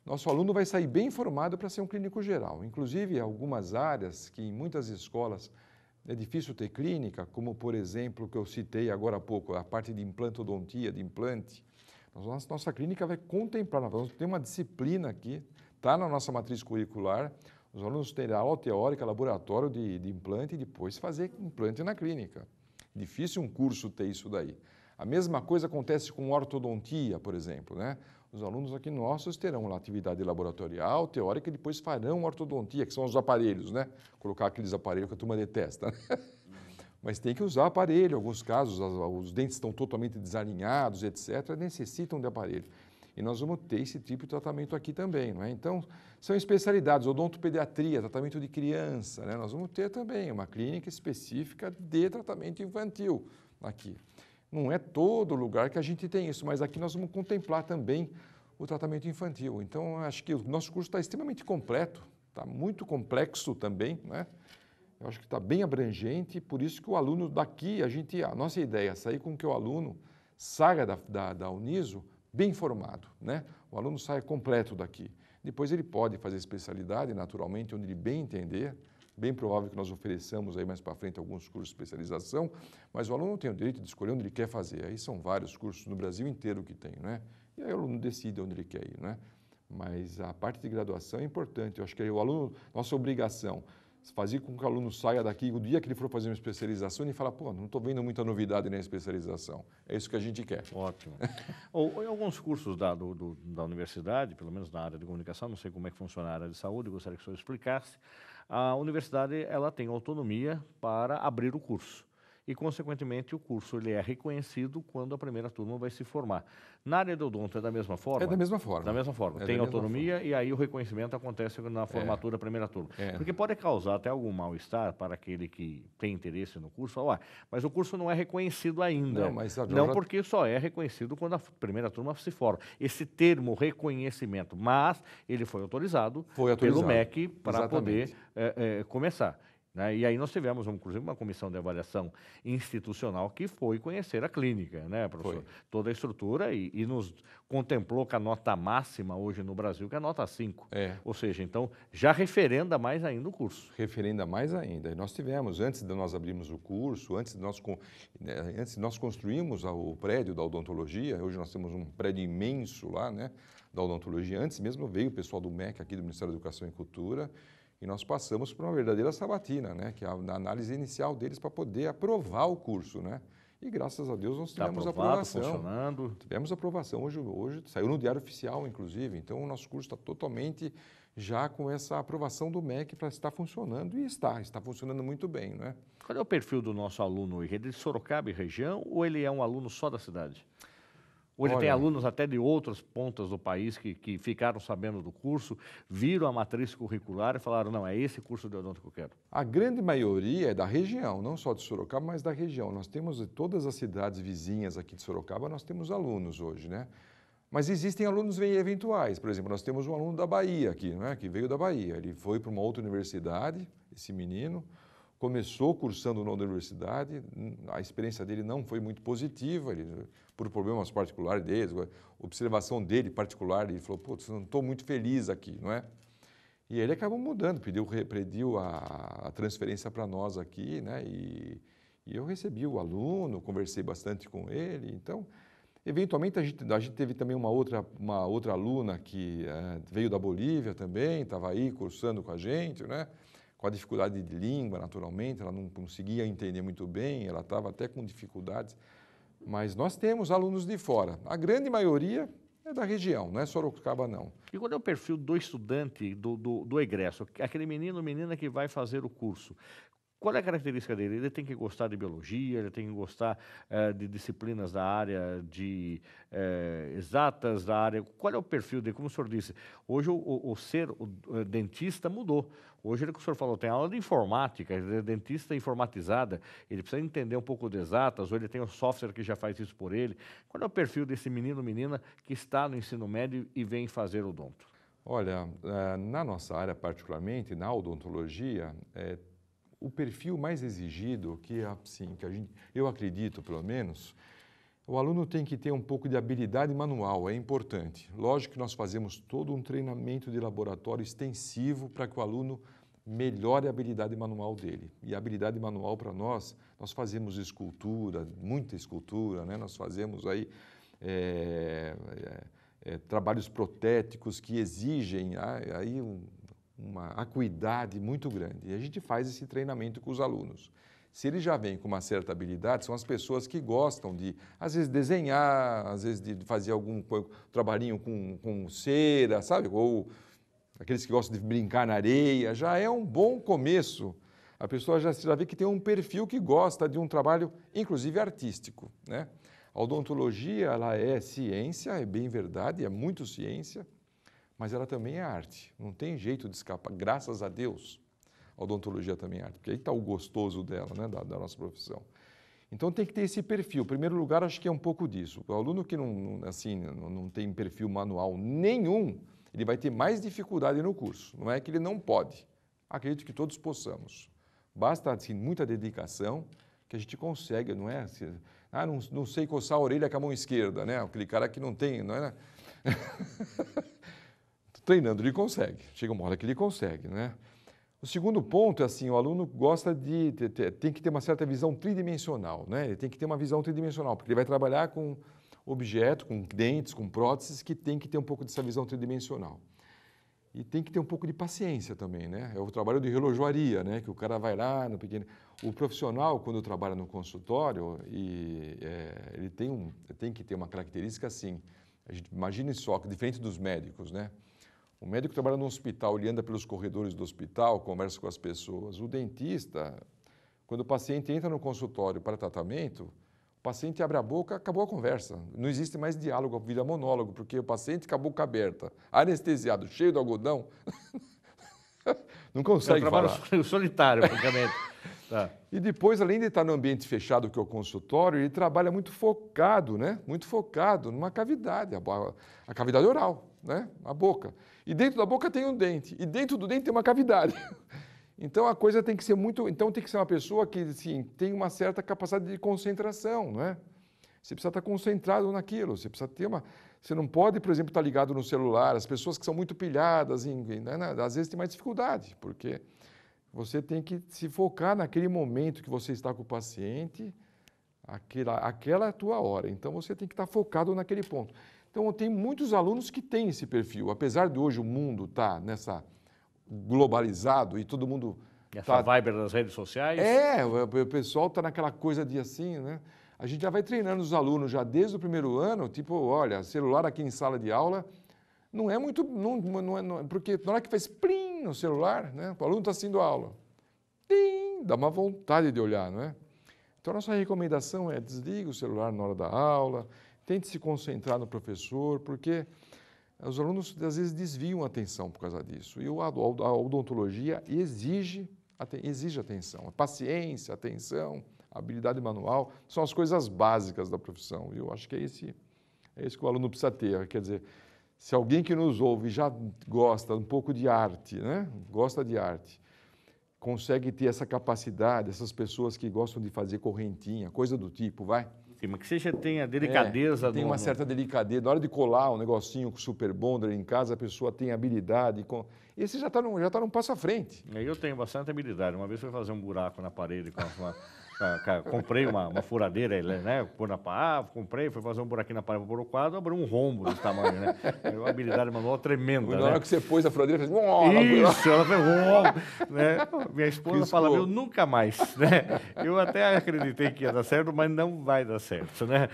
nosso aluno vai sair bem formado para ser um clínico geral. Inclusive, algumas áreas que em muitas escolas é difícil ter clínica, como, por exemplo, que eu citei agora há pouco, a parte de implantodontia, de implante. Nossa, nossa clínica vai contemplar, nós vamos ter uma disciplina aqui, está na nossa matriz curricular, os alunos têm aula teórica, laboratório de, de implante e depois fazer implante na clínica. Difícil um curso ter isso daí. A mesma coisa acontece com ortodontia, por exemplo. Né? Os alunos aqui nossos terão uma atividade laboratorial, teórica, e depois farão ortodontia, que são os aparelhos, né? Colocar aqueles aparelhos que a turma detesta. Né? Mas tem que usar aparelho. Em alguns casos, os dentes estão totalmente desalinhados, etc. Necessitam de aparelho. E nós vamos ter esse tipo de tratamento aqui também, não é? Então, são especialidades, odontopediatria, tratamento de criança, né? Nós vamos ter também uma clínica específica de tratamento infantil aqui. Não é todo lugar que a gente tem isso, mas aqui nós vamos contemplar também o tratamento infantil. Então, acho que o nosso curso está extremamente completo, está muito complexo também, né? Eu acho que está bem abrangente, por isso que o aluno daqui, a gente, a nossa ideia é sair com que o aluno saia da, da, da Uniso bem formado, né? O aluno sai completo daqui. Depois ele pode fazer especialidade, naturalmente, onde ele bem entender. Bem provável que nós ofereçamos aí mais para frente alguns cursos de especialização, mas o aluno tem o direito de escolher onde ele quer fazer. Aí são vários cursos no Brasil inteiro que tem, né? E aí o aluno decide onde ele quer ir, né? Mas a parte de graduação é importante. Eu acho que é o aluno, nossa obrigação, fazer com que o aluno saia daqui o dia que ele for fazer uma especialização ele fala pô não estou vendo muita novidade na especialização é isso que a gente quer ótimo Ou, em alguns cursos da do, do, da universidade pelo menos na área de comunicação não sei como é que funciona a área de saúde gostaria que o senhor explicasse a universidade ela tem autonomia para abrir o curso e, consequentemente, o curso ele é reconhecido quando a primeira turma vai se formar. Na área do odonto é da mesma forma? É da mesma forma. Da mesma forma. É Tem autonomia forma. e aí o reconhecimento acontece na é. formatura é. primeira turma. É. Porque pode causar até algum mal-estar para aquele que tem interesse no curso. Ah, mas o curso não é reconhecido ainda. Não, mas não porque só é reconhecido quando a primeira turma se forma. Esse termo reconhecimento, mas ele foi autorizado, foi autorizado. pelo MEC para poder poder é, eh, eh, começar. Né? E aí nós tivemos, inclusive, uma comissão de avaliação institucional que foi conhecer a clínica, né, professor? Foi. Toda a estrutura e, e, nos contemplou com a nota máxima hoje no Brasil, que é a nota 5. É. Ou seja, então, já referenda mais ainda o curso. Referenda mais ainda. E nós tivemos, antes de nós abrirmos o curso, antes de nós, né, antes de nós construirmos o prédio da odontologia, hoje nós temos um prédio imenso lá, né? Da odontologia, antes mesmo veio o pessoal do MEC aqui do Ministério da Educação e Cultura, e nós passamos por uma verdadeira sabatina, né? que é a análise inicial deles para poder aprovar o curso. Né? E graças a Deus nós tá tivemos tá aprovado, aprovação. Funcionando. Tivemos aprovação. Hoje, hoje saiu no Diário Oficial, inclusive. Então o nosso curso está totalmente já com essa aprovação do MEC para estar funcionando. E está, está funcionando muito bem. Né? Qual é o perfil do nosso aluno hoje? Ele é de Sorocaba e região ou ele é um aluno só da cidade? Hoje Olha. tem alunos até de outras pontas do país que, que ficaram sabendo do curso, viram a matriz curricular e falaram: não, é esse curso de odonto que eu quero. A grande maioria é da região, não só de Sorocaba, mas da região. Nós temos todas as cidades vizinhas aqui de Sorocaba, nós temos alunos hoje, né? Mas existem alunos eventuais. Por exemplo, nós temos um aluno da Bahia aqui, né? que veio da Bahia. Ele foi para uma outra universidade, esse menino, começou cursando na universidade, a experiência dele não foi muito positiva, ele, por problemas particulares dele, observação dele particular, ele falou, putz, não estou muito feliz aqui, não é? E ele acabou mudando, pediu, pediu a, a transferência para nós aqui, né? E, e, eu recebi o aluno, conversei bastante com ele, então... Eventualmente, a gente, a gente teve também uma outra, uma outra aluna que eh, veio da Bolívia também, estava aí cursando com a gente, né? com a dificuldade de língua, naturalmente, ela não conseguia entender muito bem, ela estava até com dificuldades. Mas nós temos alunos de fora. A grande maioria é da região, não é Sorocaba, não. E qual é o perfil do estudante, do, do, do egresso? Aquele menino ou menina que vai fazer o curso. Qual é a característica dele? Ele tem que gostar de biologia, ele tem que gostar eh, de disciplinas da área de eh, exatas da área. Qual é o perfil dele? Como o senhor disse, hoje o, o, o ser o, eh, dentista mudou. Hoje, ele, é como o senhor falou, tem aula de informática, ele é dentista informatizada, ele precisa entender um pouco de exatas, ou ele tem um software que já faz isso por ele. Qual é o perfil desse menino ou menina que está no ensino médio e vem fazer odonto? Olha, eh, na nossa área particularmente, na odontologia, é, o perfil mais exigido, que é, assim, que a gente, eu acredito pelo menos, o aluno tem que ter um pouco de habilidade manual, é importante. Lógico que nós fazemos todo um treinamento de laboratório extensivo para que o aluno melhore é a habilidade manual dele. E a habilidade manual para nós, nós fazemos escultura, muita escultura, né? nós fazemos aí é, é, é, trabalhos protéticos que exigem ah, aí um, uma acuidade muito grande. E a gente faz esse treinamento com os alunos. Se ele já vem com uma certa habilidade, são as pessoas que gostam de, às vezes, desenhar, às vezes de fazer algum trabalhinho com, com cera, sabe? Ou aqueles que gostam de brincar na areia, já é um bom começo. A pessoa já, já vê que tem um perfil que gosta de um trabalho, inclusive artístico. Né? A odontologia ela é ciência, é bem verdade, é muito ciência, mas ela também é arte. Não tem jeito de escapar, graças a Deus. A odontologia também é arte, porque aí está o gostoso dela, né, da, da nossa profissão. Então tem que ter esse perfil. Em primeiro lugar, acho que é um pouco disso. O aluno que não, assim, não, não tem perfil manual nenhum, ele vai ter mais dificuldade no curso. Não é que ele não pode. Acredito que todos possamos. Basta, assim, muita dedicação que a gente consegue, não é? Assim, ah, não, não sei coçar a orelha com a mão esquerda, né? Aquele cara que não tem, não é? Né? Treinando ele consegue. Chega uma hora que ele consegue, né? O segundo ponto é assim, o aluno gosta de, tem que ter uma certa visão tridimensional, né? Ele tem que ter uma visão tridimensional, porque ele vai trabalhar com objeto, com dentes, com próteses, que tem que ter um pouco dessa visão tridimensional. E tem que ter um pouco de paciência também, né? É o trabalho de relojoaria, né? Que o cara vai lá no pequeno... O profissional, quando trabalha no consultório, e, é, ele tem, um, tem que ter uma característica assim. A gente, imagine só, diferente dos médicos, né? O médico trabalha no hospital, ele anda pelos corredores do hospital, conversa com as pessoas. O dentista, quando o paciente entra no consultório para tratamento, o paciente abre a boca, acabou a conversa. Não existe mais diálogo, vida monólogo, porque o paciente com a boca aberta, anestesiado, cheio de algodão, não consegue é um trabalho falar. solitário, praticamente. tá. E depois, além de estar no ambiente fechado, que é o consultório, ele trabalha muito focado, né? Muito focado numa cavidade, a, a cavidade oral, né? A boca. E dentro da boca tem um dente, e dentro do dente tem uma cavidade. Então a coisa tem que ser muito. Então tem que ser uma pessoa que assim, tem uma certa capacidade de concentração, não é? Você precisa estar concentrado naquilo, você precisa ter uma. Você não pode, por exemplo, estar ligado no celular. As pessoas que são muito pilhadas, em, né, às vezes tem mais dificuldade, porque você tem que se focar naquele momento que você está com o paciente, aquela, aquela é a tua hora. Então você tem que estar focado naquele ponto. Então tem muitos alunos que têm esse perfil, apesar de hoje o mundo estar tá nessa globalizado e todo mundo. E essa tá... vibe das redes sociais? É, o pessoal está naquela coisa de assim, né? A gente já vai treinando os alunos já desde o primeiro ano, tipo, olha, celular aqui em sala de aula não é muito. Não, não é, não, é, porque na hora que faz plim no celular, né? O aluno está assistindo a aula. Tim, dá uma vontade de olhar, não é? Então, a nossa recomendação é desliga o celular na hora da aula, tente se concentrar no professor, porque os alunos às vezes desviam a atenção por causa disso. E a odontologia exige, exige atenção, paciência, atenção, habilidade manual, são as coisas básicas da profissão. E eu acho que é esse, é esse que o aluno precisa ter. Quer dizer, se alguém que nos ouve já gosta um pouco de arte, né? gosta de arte, consegue ter essa capacidade, essas pessoas que gostam de fazer correntinha, coisa do tipo, vai tema, que você já tem a é, delicadeza. É, tem uma no... certa delicadeza. Na hora de colar um negocinho com super bonder em casa, a pessoa tem habilidade. Com... Esse já está num, já tá num passo à frente. É, eu tenho bastante habilidade. Uma vez fui fazer um buraco na parede com uma comprei uma, uma furadeira, né? Pôr na comprei, foi fazer um buraquinho na parede, pôr o quadro, abriu um rombo desse tamanho, né? uma habilidade manual tremenda. Na né? hora que você pôs a furadeira, fez. Isso, ela fez rombo. Né? Minha esposa fala, meu, nunca mais. Né? Eu até acreditei que ia dar certo, mas não vai dar certo, né?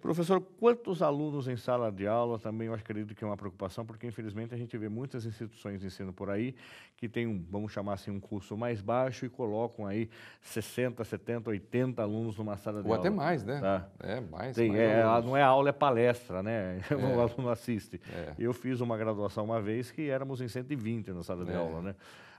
Professor, quantos alunos em sala de aula também eu acredito que é uma preocupação, porque infelizmente a gente vê muitas instituições de ensino por aí que tem, um, vamos chamar assim, um curso mais baixo e colocam aí 60, 70, 80 alunos numa sala Ou de aula. Ou até mais, né? Tá? É, mais. Tem, mais é, não é aula, é palestra, né? É. O aluno assiste. É. Eu fiz uma graduação uma vez que éramos em 120 na sala de é. aula, né?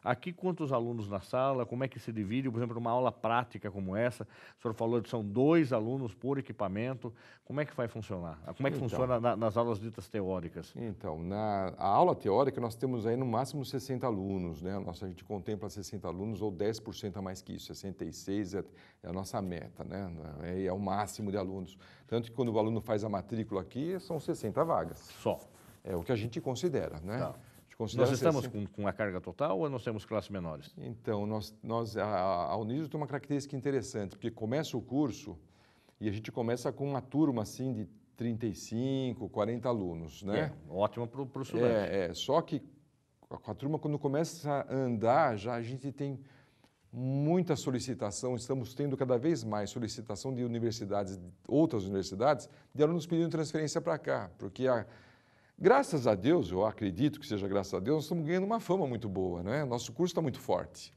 Aqui, quantos alunos na sala? Como é que se divide? Por exemplo, numa aula prática como essa, o senhor falou que são dois alunos por equipamento. Como é que vai funcionar? Como é que então, funciona na, nas aulas ditas teóricas? Então, na aula teórica, nós temos aí no máximo 60 alunos, né? Nossa, a gente contempla 60 alunos ou 10% a mais que isso, 66 é, é a nossa meta, né? É, é o máximo de alunos. Tanto que quando o aluno faz a matrícula aqui, são 60 vagas. Só. É o que a gente considera, né? Tá. Nós é estamos assim? com, com, a carga total ou nós temos classes menores? Então, nós, nós, a, a Uniso tem uma característica interessante, porque começa o curso e a gente começa com uma turma assim de 35, 40 alunos, né? É, ótimo para o estudante. É, é, só que a, a turma, quando começa a andar, já a gente tem muita solicitação, estamos tendo cada vez mais solicitação de universidades, outras universidades, de alunos pedindo transferência para cá, porque a Graças a Deus, eu acredito que seja graças a Deus, nós estamos ganhando uma fama muito boa, né? Nosso curso está muito forte.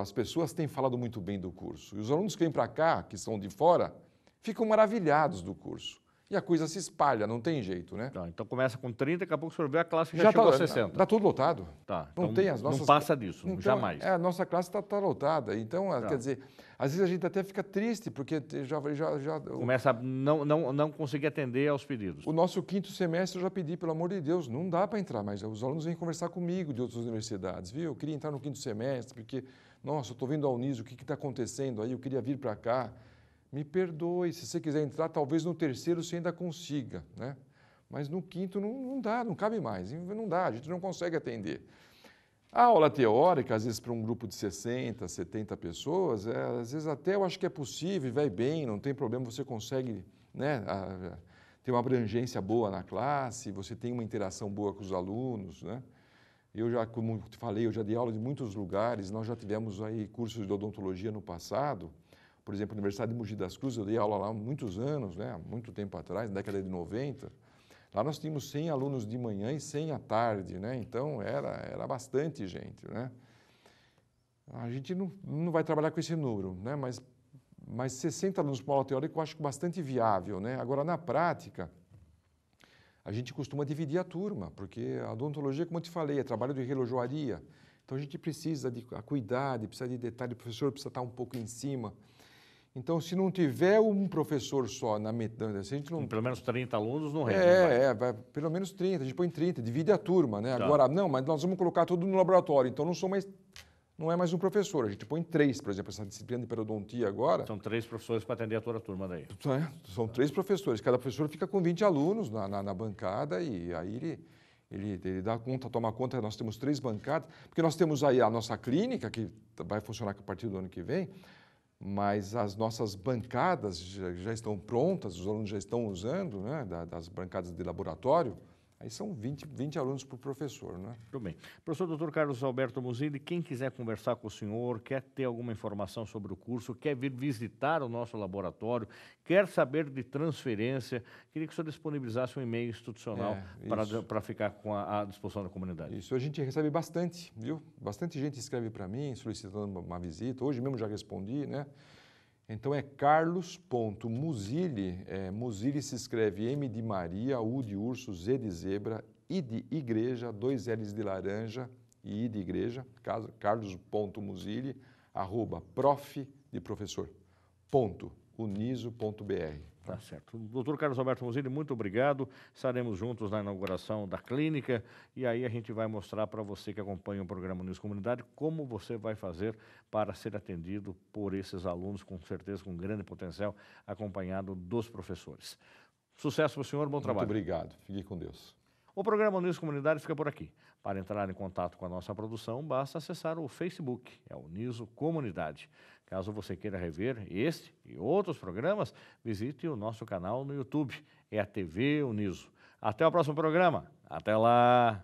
As pessoas têm falado muito bem do curso. E os alunos que vêm para cá, que são de fora, ficam maravilhados do curso e a coisa se espalha, não tem jeito, né? Tá, então começa com 30, daqui a pouco o senhor vê a classe já, já tá chegou a 60. Está tudo lotado. Tá, não então tem as nossas... Não passa disso, então, jamais. É, a nossa classe está tá lotada. Então, ah, tá. quer dizer, às vezes a gente até fica triste, porque já... já, já Começa a não, não, não conseguir atender aos pedidos. O nosso quinto semestre eu já pedi, pelo amor de Deus, não dá para entrar mais. Os alunos vêm conversar comigo de outras universidades, viu? Eu queria entrar no quinto semestre, porque, nossa, eu estou vendo a Uniso, o que está acontecendo aí, eu queria vir para cá me perdoe, se você quiser entrar, talvez no terceiro você ainda consiga, né? Mas no quinto não, não dá, não cabe mais, não dá, a gente não consegue atender. A aula teórica, às vezes para um grupo de 60, 70 pessoas, é, às vezes até eu acho que é possível, vai bem, não tem problema, você consegue né, a, a, ter uma abrangência boa na classe, você tem uma interação boa com os alunos. Né? Eu já, como te falei, eu já dei aula de muitos lugares, nós já tivemos aí cursos de odontologia no passado, por exemplo, Universidade de Mogi das Cruzes, eu dei aula lá há muitos anos, né? há muito tempo atrás, na década de 90. Lá nós tínhamos 100 alunos de manhã e 100 à tarde, né? então era, era bastante gente. Né? A gente não, não vai trabalhar com esse número, né? mas, mas 60 alunos para uma aula teórica eu acho é bastante viável. Né? Agora, na prática, a gente costuma dividir a turma, porque a odontologia, como eu te falei, é trabalho de relojoaria. Então a gente precisa de cuidado, precisa de detalhe, o professor precisa estar um pouco em cima. Então, se não tiver um professor só na metade, se a gente não. Pelo menos 30 alunos não rende. É, é, vai, pelo menos 30, a gente põe 30, divide a turma, né? Tá. Agora, não, mas nós vamos colocar tudo no laboratório, então não sou mais. Não é mais um professor, a gente põe três, por exemplo, essa disciplina de periodontia agora. São três professores para atender a toda a turma daí. são é, três professores, cada professor fica com 20 alunos na, na, na bancada e aí ele, ele, ele, dá conta, toma conta, nós temos três bancadas, porque nós temos aí a nossa clínica, que vai funcionar a partir do ano que vem, mas as nossas bancadas já, já estão prontas, os alunos já estão usando, né, das bancadas de laboratório, Aí são 20, 20 alunos por professor, né? Tudo bem. Professor Dr. Carlos Alberto Muzilli, quem quiser conversar com o senhor, quer ter alguma informação sobre o curso, quer vir visitar o nosso laboratório, quer saber de transferência, queria que o senhor disponibilizasse um e-mail institucional é, para, para ficar com a, a, disposição da comunidade. Isso, a gente recebe bastante, viu? Bastante gente escreve para mim solicitando uma, uma visita. Hoje mesmo já respondi, né? Então é carlos.musili, é, Musili se escreve M de Maria, U de urso, Z de zebra, I de igreja, dois L's de laranja e I de igreja, carlos.musili, arroba prof de professor, ponto, uniso.br. Tá certo. Doutor Carlos Alberto Mosini, muito obrigado. Estaremos juntos na inauguração da clínica e aí a gente vai mostrar para você que acompanha o programa News Comunidade como você vai fazer para ser atendido por esses alunos, com certeza com grande potencial, acompanhado dos professores. Sucesso para o senhor, bom trabalho. Muito obrigado. Fique com Deus. O programa News Comunidade fica por aqui. Para entrar em contato com a nossa produção, basta acessar o Facebook, é o Niso Comunidade. Caso você queira rever este e outros programas, visite o nosso canal no YouTube. É a TV Uniso. Até o próximo programa. Até lá!